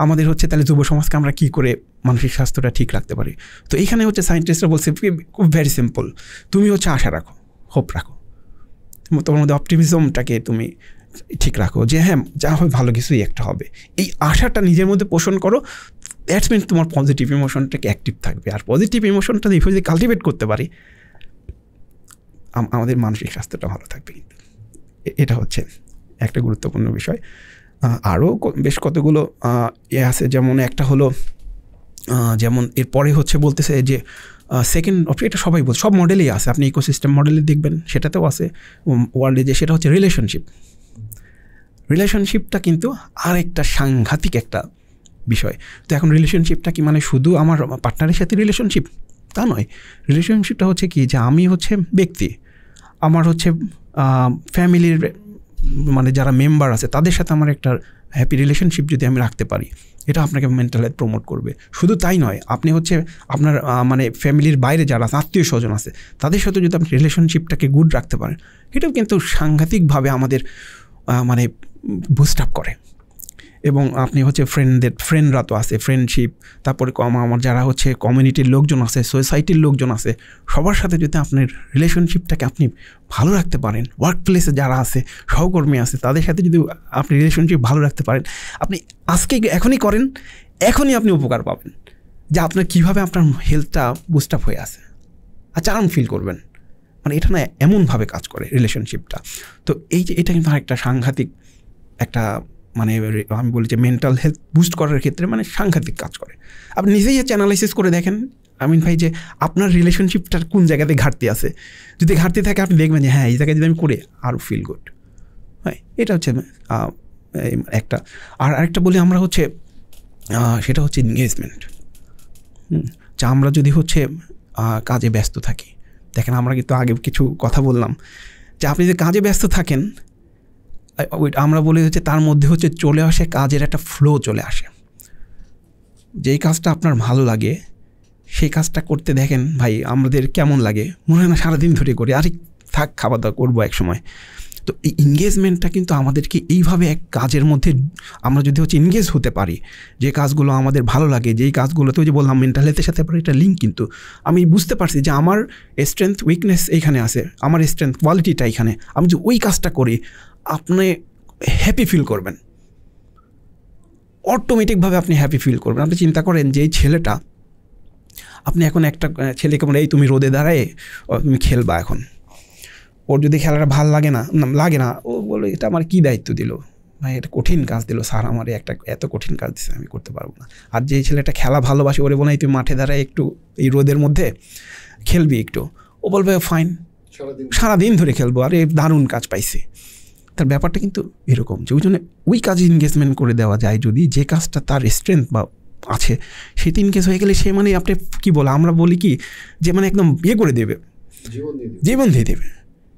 আমাদের হচ্ছে তাহলে যুব সমাজকে আমরা কী করে মানসিক স্বাস্থ্যটা ঠিক রাখতে পারি তো এখানে হচ্ছে সায়েন্টিস্টরা বলছে খুব ভেরি সিম্পল তুমি হচ্ছে আশা রাখো হোপ রাখো তোমার মধ্যে অপটিমিজমটাকে তুমি ঠিক রাখো যে হ্যাঁ যা হবে ভালো কিছুই একটা হবে এই আশাটা নিজের মধ্যে পোষণ করো দ্যাটস মিন তোমার পজিটিভ ইমোশনটাকে অ্যাক্টিভ থাকবে আর পজিটিভ ইমোশনটা দিয়ে যদি কালটিভেট করতে পারি আমাদের মানসিক স্বাস্থ্যটা ভালো থাকবে কিন্তু এটা হচ্ছে একটা গুরুত্বপূর্ণ বিষয় আরও বেশ কতগুলো এ আছে যেমন একটা হলো যেমন এরপরে হচ্ছে বলতেছে যে সেকেন্ড অপশন এটা সবাই বল সব মডেলেই আছে আপনি ইকোসিস্টেম মডেলে দেখবেন সেটাতেও আছে ওয়ার্ল্ডে যে সেটা হচ্ছে রিলেশনশিপ রিলেশনশিপটা কিন্তু আরেকটা সাংঘাতিক একটা বিষয় তো এখন রিলেশনশিপটা কি মানে শুধু আমার পার্টনারের সাথে রিলেশনশিপ তা নয় রিলেশনশিপটা হচ্ছে কি যে আমি হচ্ছে ব্যক্তি আমার হচ্ছে ফ্যামিলির মানে যারা মেম্বার আছে তাদের সাথে আমার একটা হ্যাপি রিলেশনশিপ যদি আমি রাখতে পারি এটা আপনাকে মেন্টাল হেলথ প্রমোট করবে শুধু তাই নয় আপনি হচ্ছে আপনার মানে ফ্যামিলির বাইরে যারা আত্মীয় স্বজন আছে তাদের সাথে যদি আপনি রিলেশনশিপটাকে গুড রাখতে পারেন এটাও কিন্তু সাংঘাতিকভাবে আমাদের মানে বুস্ট আপ করে এবং আপনি হচ্ছে ফ্রেন্ডদের ফ্রেন্ডরা তো আছে ফ্রেন্ডশিপ তারপরে কম আমার যারা হচ্ছে কমিউনিটির লোকজন আছে সোসাইটির লোকজন আছে সবার সাথে যদি আপনার রিলেশনশিপটাকে আপনি ভালো রাখতে পারেন ওয়ার্ক প্লেসে যারা আছে সহকর্মী আছে তাদের সাথে যদি আপনি রিলেশনশিপ ভালো রাখতে পারেন আপনি আজকে এখনই করেন এখনই আপনি উপকার পাবেন যে আপনার কীভাবে আপনার হেলথটা বুস্ট আপ হয়ে আসে আর চারাম ফিল করবেন মানে এটা না এমনভাবে কাজ করে রিলেশনশিপটা তো এই যে এটা কিন্তু একটা সাংঘাতিক একটা মানে আমি বলি যে মেন্টাল হেলথ বুস্ট করার ক্ষেত্রে মানে সাংঘাতিক কাজ করে আপনি নিজেই হচ্ছে অ্যানালাইসিস করে দেখেন আমিন ভাই যে আপনার রিলেশনশিপটার কোন জায়গাতে ঘাটতি আছে যদি ঘাটতি থাকে আপনি দেখবেন যে হ্যাঁ এই জায়গায় যদি আমি করে আরও ফিল গুড হ্যাঁ এটা হচ্ছে একটা আর আরেকটা বলি আমরা হচ্ছে সেটা হচ্ছে এনগেজমেন্ট যা আমরা যদি হচ্ছে কাজে ব্যস্ত থাকি দেখেন আমরা কিন্তু আগে কিছু কথা বললাম যে আপনি যদি কাজে ব্যস্ত থাকেন আমরা বলি হচ্ছে তার মধ্যে হচ্ছে চলে আসে কাজের একটা ফ্লো চলে আসে যেই কাজটা আপনার ভালো লাগে সেই কাজটা করতে দেখেন ভাই আমাদের কেমন লাগে মনে হয় না সারাদিন ধরে করি আরে থাক খাওয়া দাওয়া করবো এক সময় তো এই এনগেজমেন্টটা কিন্তু আমাদেরকে এইভাবে এক কাজের মধ্যে আমরা যদি হচ্ছে এনগেজ হতে পারি যে কাজগুলো আমাদের ভালো লাগে যেই কাজগুলোতে যে বললাম মেন্টাল হেলথের সাথে এটা লিঙ্ক কিন্তু আমি বুঝতে পারছি যে আমার স্ট্রেংথ উইকনেস এইখানে আছে আমার স্ট্রেংথ কোয়ালিটিটা এখানে আমি যে ওই কাজটা করি আপনি হ্যাপি ফিল করবেন অটোমেটিকভাবে আপনি হ্যাপি ফিল করবেন আপনি চিন্তা করেন যে এই ছেলেটা আপনি এখন একটা ছেলেকে বলে এই তুমি রোদে দাঁড়ায় তুমি খেলবা এখন ওর যদি খেলাটা ভাল লাগে না লাগে না ও বলে এটা আমার কী দায়িত্ব দিল ভাই এটা কঠিন কাজ দিল স্যার আমার একটা এত কঠিন কাজ দিচ্ছে আমি করতে পারবো না আর যে ছেলেটা খেলা ভালোবাসে ওরে বলে তুমি মাঠে দাঁড়ায় একটু এই রোদের মধ্যে খেলবি একটু ও বলবে ফাইন সারাদিন ধরে খেলবো আর এই দারুণ কাজ পাইছে তার ব্যাপারটা কিন্তু এরকম যে ওই জন্য ওই কাজে ইনগেজমেন্ট করে দেওয়া যায় যদি যে কাজটা তার স্ট্রেংথ বা আছে সেটি ইনকেস হয়ে গেলে সে মানে আপনি কি বলে আমরা বলি কি যে মানে একদম ইয়ে করে দেবে জীবন দিয়ে দেবে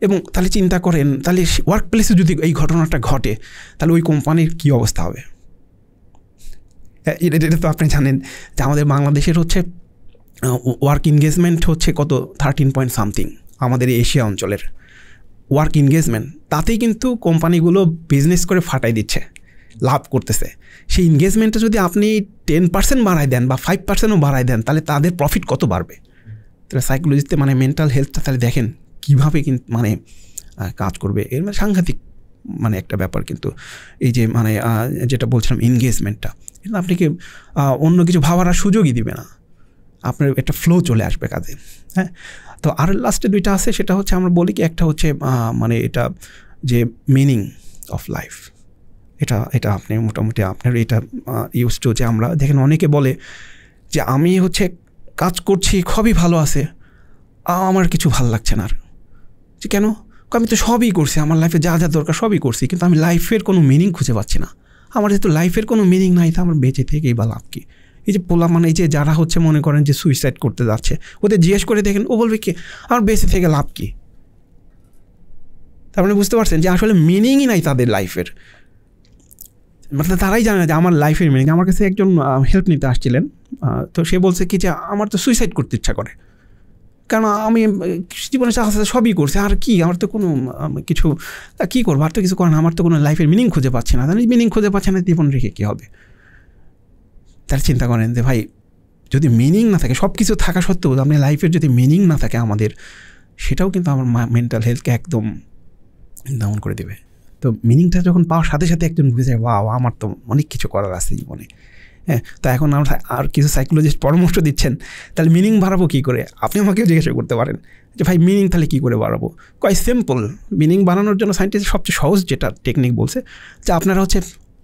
এবং তাহলে চিন্তা করেন তাহলে ওয়ার্ক প্লেসে যদি এই ঘটনাটা ঘটে তাহলে ওই কোম্পানির কী অবস্থা হবে এটা তো আপনি জানেন যে আমাদের বাংলাদেশের হচ্ছে ওয়ার্ক ইনগেজমেন্ট হচ্ছে কত থার্টিন পয়েন্ট সামথিং আমাদের এশিয়া অঞ্চলের ওয়ার্ক ইনগেজমেন্ট তাতেই কিন্তু কোম্পানিগুলো বিজনেস করে ফাটাই দিচ্ছে লাভ করতেছে সেই ইনগেজমেন্টটা যদি আপনি টেন পার্সেন্ট বাড়াই দেন বা ফাইভ পার্সেন্টও বাড়াই দেন তাহলে তাদের প্রফিট কত বাড়বে তাহলে সাইকোলজিতে মানে মেন্টাল হেলথটা তাহলে দেখেন কীভাবে কিন্তু মানে কাজ করবে এর মানে সাংঘাতিক মানে একটা ব্যাপার কিন্তু এই যে মানে যেটা বলছিলাম এনগেজমেন্টটা আপনি আপনাকে অন্য কিছু ভাবার আর সুযোগই দিবে না আপনার একটা ফ্লো চলে আসবে কাজে হ্যাঁ তো আর লাস্টে দুইটা আছে সেটা হচ্ছে আমরা বলি কি একটা হচ্ছে মানে এটা যে মিনিং অফ লাইফ এটা এটা আপনি মোটামুটি আপনার এটা ইউজ টু যে আমরা দেখেন অনেকে বলে যে আমি হচ্ছে কাজ করছি খুবই ভালো আছে আমার কিছু ভাল লাগছে না আর যে কেন আমি তো সবই করছি আমার লাইফে যা যা দরকার সবই করছি কিন্তু আমি লাইফের কোনো মিনিং খুঁজে পাচ্ছি না আমার যেহেতু লাইফের কোনো মিনিং নাই তো আমার বেঁচে থেকেই বা লাভ কী এই যে পোলা মানে এই যে যারা হচ্ছে মনে করেন যে সুইসাইড করতে যাচ্ছে ওদের জিজ্ঞেস করে দেখেন ও বলবে কি আমার বেঁচে থেকে লাভ কী তার মানে বুঝতে পারছেন যে আসলে মিনিংই নাই তাদের লাইফের মানে তারাই জানে যে আমার লাইফের মিনিং আমার কাছে একজন হেল্প নিতে আসছিলেন তো সে বলছে কি যে আমার তো সুইসাইড করতে ইচ্ছা করে কারণ আমি জীবনে সাথে সবই করছে আর কি আমার তো কোনো কিছু কি করবো আর তো কিছু করেন আমার তো কোনো লাইফের মিনিং খুঁজে পাচ্ছে না মিনিং খুঁজে পাচ্ছে না জীবন রেখে কী হবে তাহলে চিন্তা করেন যে ভাই যদি মিনিং না থাকে সব কিছু থাকা সত্ত্বেও আপনি লাইফের যদি মিনিং না থাকে আমাদের সেটাও কিন্তু আমার মেন্টাল হেলথকে একদম দমন করে দেবে তো মিনিংটা যখন পাওয়ার সাথে সাথে একজন বুঝে যায় বা আমার তো অনেক কিছু করার আছে জীবনে হ্যাঁ তো এখন আমরা আর কিছু সাইকোলজিস্ট পরামর্শ দিচ্ছেন তাহলে মিনিং বাড়াবো কী করে আপনি আমাকেও জিজ্ঞাসা করতে পারেন যে ভাই মিনিং তাহলে কী করে বাড়াবো কয় সিম্পল মিনিং বানানোর জন্য সায়েন্টিস্ট সবচেয়ে সহজ যেটা টেকনিক বলছে যে আপনারা হচ্ছে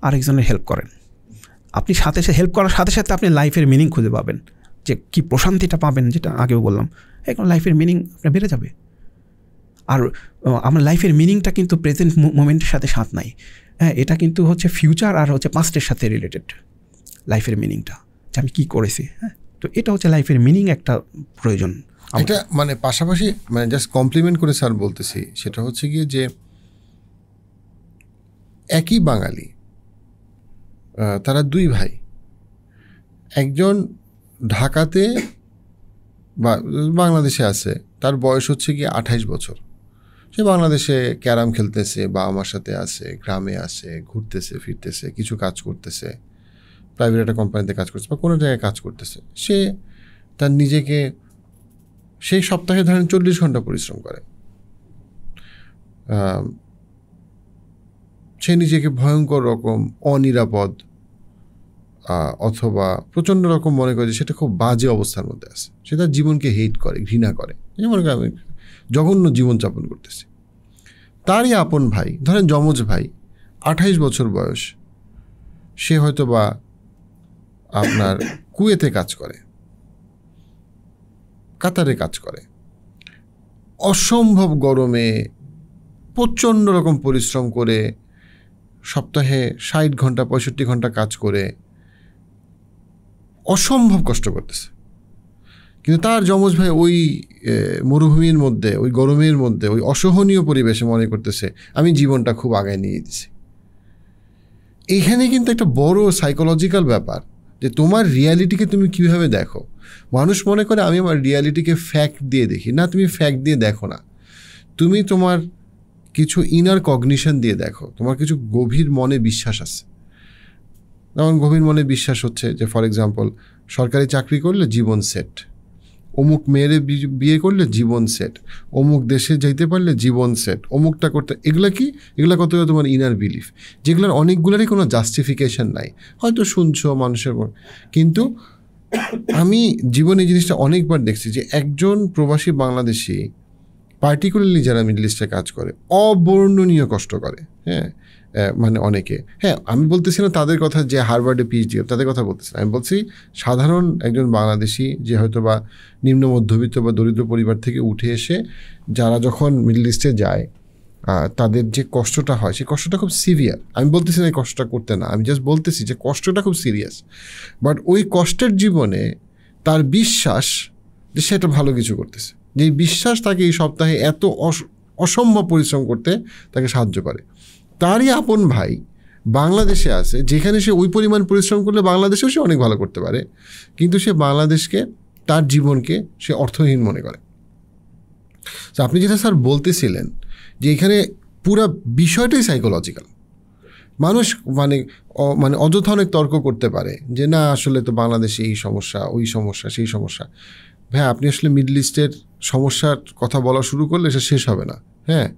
আরেকজনের হেল্প করেন আপনি সাথে সাথে হেল্প করার সাথে সাথে আপনি লাইফের মিনিং খুঁজে পাবেন যে কি প্রশান্তিটা পাবেন যেটা আগেও বললাম এখন লাইফের মিনিং আপনার বেড়ে যাবে আর আমার লাইফের মিনিংটা কিন্তু প্রেজেন্ট মোমেন্টের সাথে সাথ নাই হ্যাঁ এটা কিন্তু হচ্ছে ফিউচার আর হচ্ছে পাস্টের সাথে রিলেটেড লাইফের মিনিংটা যে আমি কী করেছি হ্যাঁ তো এটা হচ্ছে লাইফের মিনিং একটা প্রয়োজন এটা মানে পাশাপাশি মানে জাস্ট কমপ্লিমেন্ট করে স্যার বলতেছি সেটা হচ্ছে গিয়ে যে একই বাঙালি তারা দুই ভাই একজন ঢাকাতে বা বাংলাদেশে আছে তার বয়স হচ্ছে কি আঠাইশ বছর সে বাংলাদেশে ক্যারাম খেলতেছে বা আমার সাথে আছে গ্রামে আছে ঘুরতেছে ফিরতেছে কিছু কাজ করতেছে প্রাইভেট একটা কোম্পানিতে কাজ করছে বা কোনো জায়গায় কাজ করতেছে সে তার নিজেকে সেই সপ্তাহে ধরেন চল্লিশ ঘন্টা পরিশ্রম করে সে নিজেকে ভয়ঙ্কর রকম অনিরাপদ অথবা প্রচণ্ড রকম মনে করে যে সেটা খুব বাজে অবস্থার মধ্যে আছে সে তার জীবনকে হেট করে ঘৃণা করে মনে করে আমি জঘন্য জীবনযাপন করতেছি তারই আপন ভাই ধরেন যমজ ভাই আঠাইশ বছর বয়স সে হয়তো বা আপনার *coughs* কুয়েতে কাজ করে কাতারে কাজ করে অসম্ভব গরমে প্রচণ্ড রকম পরিশ্রম করে সপ্তাহে ষাট ঘন্টা পঁয়ষট্টি ঘন্টা কাজ করে অসম্ভব কষ্ট করতেছে কিন্তু তার যমজ ভাই ওই মরুভূমির মধ্যে ওই গরমের মধ্যে ওই অসহনীয় পরিবেশে মনে করতেছে আমি জীবনটা খুব আগায় নিয়ে দিছি এখানে কিন্তু একটা বড় সাইকোলজিক্যাল ব্যাপার যে তোমার রিয়ালিটিকে তুমি কিভাবে দেখো মানুষ মনে করে আমি আমার রিয়ালিটিকে ফ্যাক্ট দিয়ে দেখি না তুমি ফ্যাক্ট দিয়ে দেখো না তুমি তোমার কিছু ইনার কগনিশন দিয়ে দেখো তোমার কিছু গভীর মনে বিশ্বাস আছে যেমন গভীর মনে বিশ্বাস হচ্ছে যে ফর এক্সাম্পল সরকারি চাকরি করলে জীবন সেট অমুক মেয়েরে বিয়ে করলে জীবন সেট অমুক দেশে যাইতে পারলে জীবন সেট অমুকটা করতে এগুলা কি এগুলা কত তোমার ইনার বিলিফ যেগুলোর অনেকগুলোরই কোনো জাস্টিফিকেশন নাই হয়তো শুনছো মানুষের কিন্তু আমি জীবনে এই জিনিসটা অনেকবার দেখছি যে একজন প্রবাসী বাংলাদেশি পার্টিকুলারলি যারা মিডল ইস্টে কাজ করে অবর্ণনীয় কষ্ট করে হ্যাঁ মানে অনেকে হ্যাঁ আমি বলতেছি না তাদের কথা যে হার্ভার্ডে পিএইচডি তাদের কথা বলতেছি না আমি বলছি সাধারণ একজন বাংলাদেশি যে হয়তো বা নিম্ন মধ্যবিত্ত বা দরিদ্র পরিবার থেকে উঠে এসে যারা যখন মিডল ইস্টে যায় তাদের যে কষ্টটা হয় সেই কষ্টটা খুব সিভিয়ার আমি বলতেছি না এই কষ্টটা করতে না আমি জাস্ট বলতেছি যে কষ্টটা খুব সিরিয়াস বাট ওই কষ্টের জীবনে তার বিশ্বাস যে সে একটা ভালো কিছু করতেছে যে বিশ্বাস তাকে এই সপ্তাহে এত অসম্ভব পরিশ্রম করতে তাকে সাহায্য করে তারই আপন ভাই বাংলাদেশে আছে যেখানে সে ওই পরিমাণ পরিশ্রম করলে বাংলাদেশেও সে অনেক ভালো করতে পারে কিন্তু সে বাংলাদেশকে তার জীবনকে সে অর্থহীন মনে করে তো আপনি যেটা স্যার বলতেছিলেন যে এখানে পুরো বিষয়টাই সাইকোলজিক্যাল মানুষ মানে মানে অযথা অনেক তর্ক করতে পারে যে না আসলে তো বাংলাদেশে এই সমস্যা ওই সমস্যা সেই সমস্যা হ্যাঁ আপনি আসলে মিডল ইস্টের সমস্যার কথা বলা শুরু করলে সে শেষ হবে না হ্যাঁ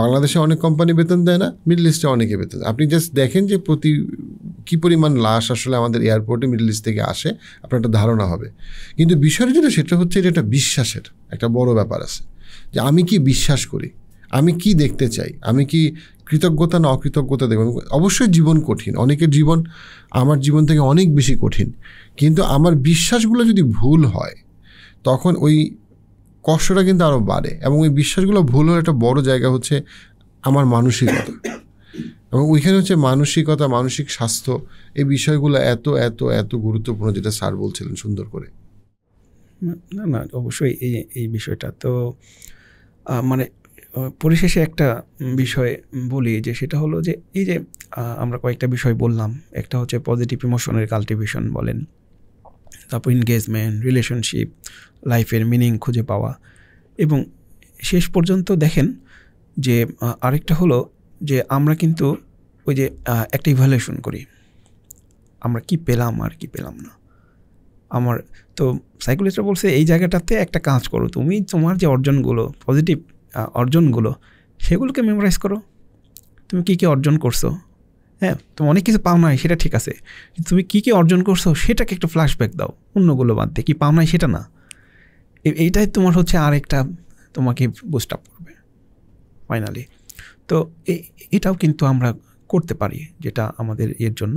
বাংলাদেশে অনেক কোম্পানি বেতন দেয় না মিডল ইস্টে অনেকে বেতন আপনি জাস্ট দেখেন যে প্রতি কি পরিমাণ লাশ আসলে আমাদের এয়ারপোর্টে মিডল ইস্ট থেকে আসে আপনার একটা ধারণা হবে কিন্তু বিষয়টা যেটা সেটা হচ্ছে এটা একটা বিশ্বাসের একটা বড় ব্যাপার আছে যে আমি কি বিশ্বাস করি আমি কি দেখতে চাই আমি কি কৃতজ্ঞতা না অকৃতজ্ঞতা দেখব অবশ্যই জীবন কঠিন অনেকের জীবন আমার জীবন থেকে অনেক বেশি কঠিন কিন্তু আমার বিশ্বাসগুলো যদি ভুল হয় তখন ওই কষ্টটা কিন্তু আরও বাড়ে এবং ওই বিশ্বাসগুলো ভুল হওয়ার একটা বড় জায়গা হচ্ছে আমার মানসিকতা এবং ওইখানে হচ্ছে মানসিকতা মানসিক স্বাস্থ্য এই বিষয়গুলো এত এত এত গুরুত্বপূর্ণ যেটা স্যার বলছিলেন সুন্দর করে না না অবশ্যই এই এই বিষয়টা তো মানে পরিশেষে একটা বিষয় বলি যে সেটা হলো যে এই যে আমরা কয়েকটা বিষয় বললাম একটা হচ্ছে পজিটিভ ইমোশনের কাল্টিভেশন বলেন তারপর এনগেজমেন্ট রিলেশনশিপ লাইফের মিনিং খুঁজে পাওয়া এবং শেষ পর্যন্ত দেখেন যে আরেকটা হলো যে আমরা কিন্তু ওই যে একটা ইভ্যালুয়েশন করি আমরা কি পেলাম আর কি পেলাম না আমার তো সাইকোলজিস্টরা বলছে এই জায়গাটাতে একটা কাজ করো তুমি তোমার যে অর্জনগুলো পজিটিভ অর্জনগুলো সেগুলোকে মেমোরাইজ করো তুমি কি কি অর্জন করছো হ্যাঁ তুমি অনেক কিছু পাও নাই সেটা ঠিক আছে তুমি কী কী অর্জন করছো সেটাকে একটু ফ্ল্যাশব্যাক দাও অন্যগুলো বাদ দিয়ে কি পাও নাই সেটা না এইটাই তোমার হচ্ছে আর একটা তোমাকে বুস্ট আপ করবে ফাইনালি তো এটাও কিন্তু আমরা করতে পারি যেটা আমাদের এর জন্য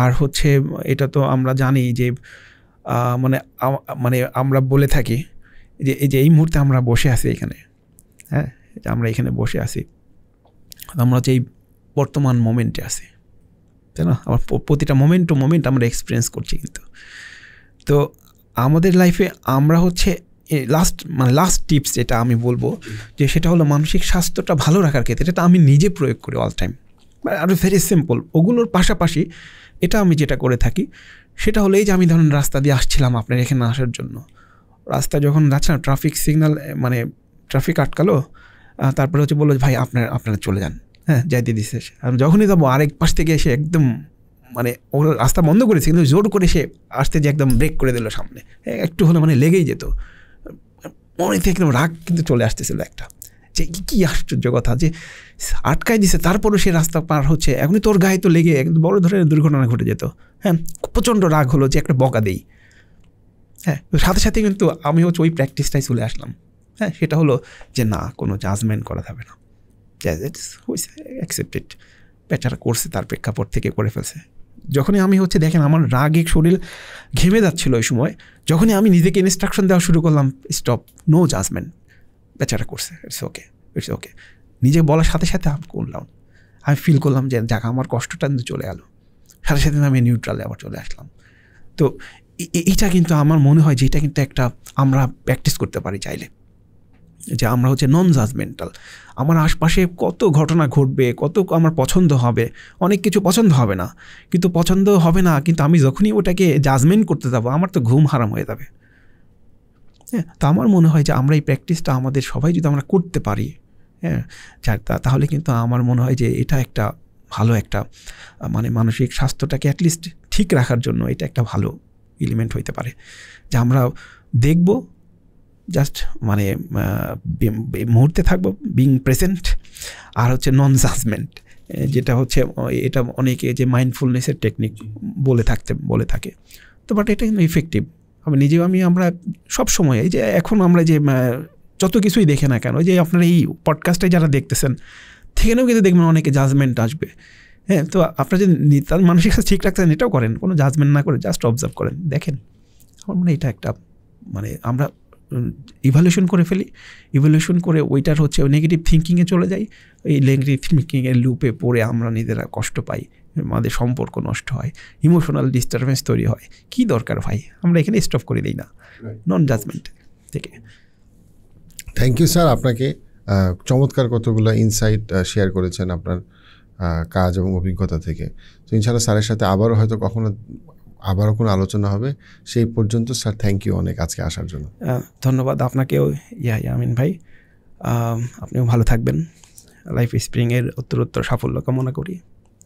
আর হচ্ছে এটা তো আমরা জানি যে মানে মানে আমরা বলে থাকি যে এই যে এই মুহূর্তে আমরা বসে আছি এখানে হ্যাঁ আমরা এখানে বসে আছি আমরা যে বর্তমান মোমেন্টে আছে তাই না আমার প্রতিটা মোমেন্ট টু মোমেন্ট আমরা এক্সপিরিয়েন্স করছি কিন্তু তো আমাদের লাইফে আমরা হচ্ছে লাস্ট মানে লাস্ট টিপস যেটা আমি বলবো যে সেটা হলো মানসিক স্বাস্থ্যটা ভালো রাখার ক্ষেত্রে এটা আমি নিজে প্রয়োগ করি অল টাইম মানে আরও ভেরি সিম্পল ওগুলোর পাশাপাশি এটা আমি যেটা করে থাকি সেটা হলো এই যে আমি ধরুন রাস্তা দিয়ে আসছিলাম আপনার এখানে আসার জন্য রাস্তা যখন যাচ্ছিলাম ট্রাফিক সিগনাল মানে ট্রাফিক আটকালো তারপরে হচ্ছে বললো ভাই আপনার আপনারা চলে যান হ্যাঁ যাইতে দিছে সে আমি যখনই যাবো আরেক পাশ থেকে এসে একদম মানে ওর রাস্তা বন্ধ করেছে কিন্তু জোর করে সে আসতে যে একদম ব্রেক করে দিল সামনে একটু হলে মানে লেগেই যেত মনে থেকে একদম রাগ কিন্তু চলে আসতেছিল একটা যে কী আশ্চর্য কথা যে আটকায় দিছে তারপরও সে রাস্তা পার হচ্ছে এখনই তোর গায়ে তো লেগে বড় ধরনের দুর্ঘটনা ঘটে যেত হ্যাঁ প্রচণ্ড রাগ হলো যে একটা বকা দেই হ্যাঁ সাথে সাথে কিন্তু আমি হচ্ছে ওই প্র্যাকটিসটাই চলে আসলাম হ্যাঁ সেটা হলো যে না কোনো জাজমেন্ট করা যাবে না হয়েছে অ্যাকসেপ্টেড বেচারা করছে তার প্রেক্ষাপট থেকে করে ফেলছে যখনই আমি হচ্ছে দেখেন আমার এক শরীর ঘেমে যাচ্ছিল ওই সময় যখনই আমি নিজেকে ইনস্ট্রাকশন দেওয়া শুরু করলাম স্টপ নো জাজমেন্ট বেচারা করছে ইটস ওকে ইটস ওকে নিজে বলার সাথে সাথে আমি করলাম আমি ফিল করলাম যে যাক আমার কষ্টটা কিন্তু চলে গেলো সাথে সাথে আমি নিউট্রালে আবার চলে আসলাম তো এইটা কিন্তু আমার মনে হয় যে এটা কিন্তু একটা আমরা প্র্যাকটিস করতে পারি চাইলে যে আমরা হচ্ছে নন জাজমেন্টাল আমার আশপাশে কত ঘটনা ঘটবে কত আমার পছন্দ হবে অনেক কিছু পছন্দ হবে না কিন্তু পছন্দ হবে না কিন্তু আমি যখনই ওটাকে জাজমেন্ট করতে যাবো আমার তো ঘুম হারাম হয়ে যাবে হ্যাঁ তা আমার মনে হয় যে আমরা এই প্র্যাকটিসটা আমাদের সবাই যদি আমরা করতে পারি হ্যাঁ তাহলে কিন্তু আমার মনে হয় যে এটা একটা ভালো একটা মানে মানসিক স্বাস্থ্যটাকে অ্যাটলিস্ট ঠিক রাখার জন্য এটা একটা ভালো এলিমেন্ট হইতে পারে যে আমরা দেখব জাস্ট মানে মুহূর্তে থাকবো বিং প্রেজেন্ট আর হচ্ছে নন জাজমেন্ট যেটা হচ্ছে এটা অনেকে যে মাইন্ডফুলনেসের টেকনিক বলে থাকতে বলে থাকে তো বাট এটা কিন্তু ইফেক্টিভ আমি নিজেও আমি আমরা সব সময় এই যে এখন আমরা যে যত কিছুই দেখে না কেন যে আপনার এই পডকাস্টে যারা দেখতেছেন থেকেও কিন্তু দেখবেন অনেকে জাজমেন্ট আসবে হ্যাঁ তো আপনারা যদি তার মানসিক ঠিক রাখতে এটাও করেন কোনো জাজমেন্ট না করে জাস্ট অবজার্ভ করেন দেখেন আমার মনে এটা একটা মানে আমরা ইভ্যালুয়েশন করে ফেলি ইভ্যালুয়েশন করে ওইটার হচ্ছে নেগেটিভ থিঙ্কিংয়ে চলে যাই এই নেগেটিভ থিঙ্কিংয়ের লুপে পড়ে আমরা নিজেরা কষ্ট পাই আমাদের সম্পর্ক নষ্ট হয় ইমোশনাল ডিস্টারবেন্স তৈরি হয় কি দরকার ভাই আমরা এখানে স্টপ করে দিই না নন জাজমেন্ট থেকে থ্যাংক ইউ স্যার আপনাকে চমৎকার কতগুলো ইনসাইট শেয়ার করেছেন আপনার কাজ এবং অভিজ্ঞতা থেকে তো ইনশাআল্লাহ স্যারের সাথে আবারও হয়তো কখনো আবারও কোনো আলোচনা হবে সেই পর্যন্ত স্যার থ্যাংক ইউ অনেক আজকে আসার জন্য ধন্যবাদ আপনাকেও ইয়া ইয়ামিন ভাই আপনিও ভালো থাকবেন লাইফ স্প্রিংয়ের উত্তরোত্তর সাফল্য কামনা করি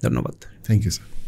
ধন্যবাদ থ্যাংক ইউ স্যার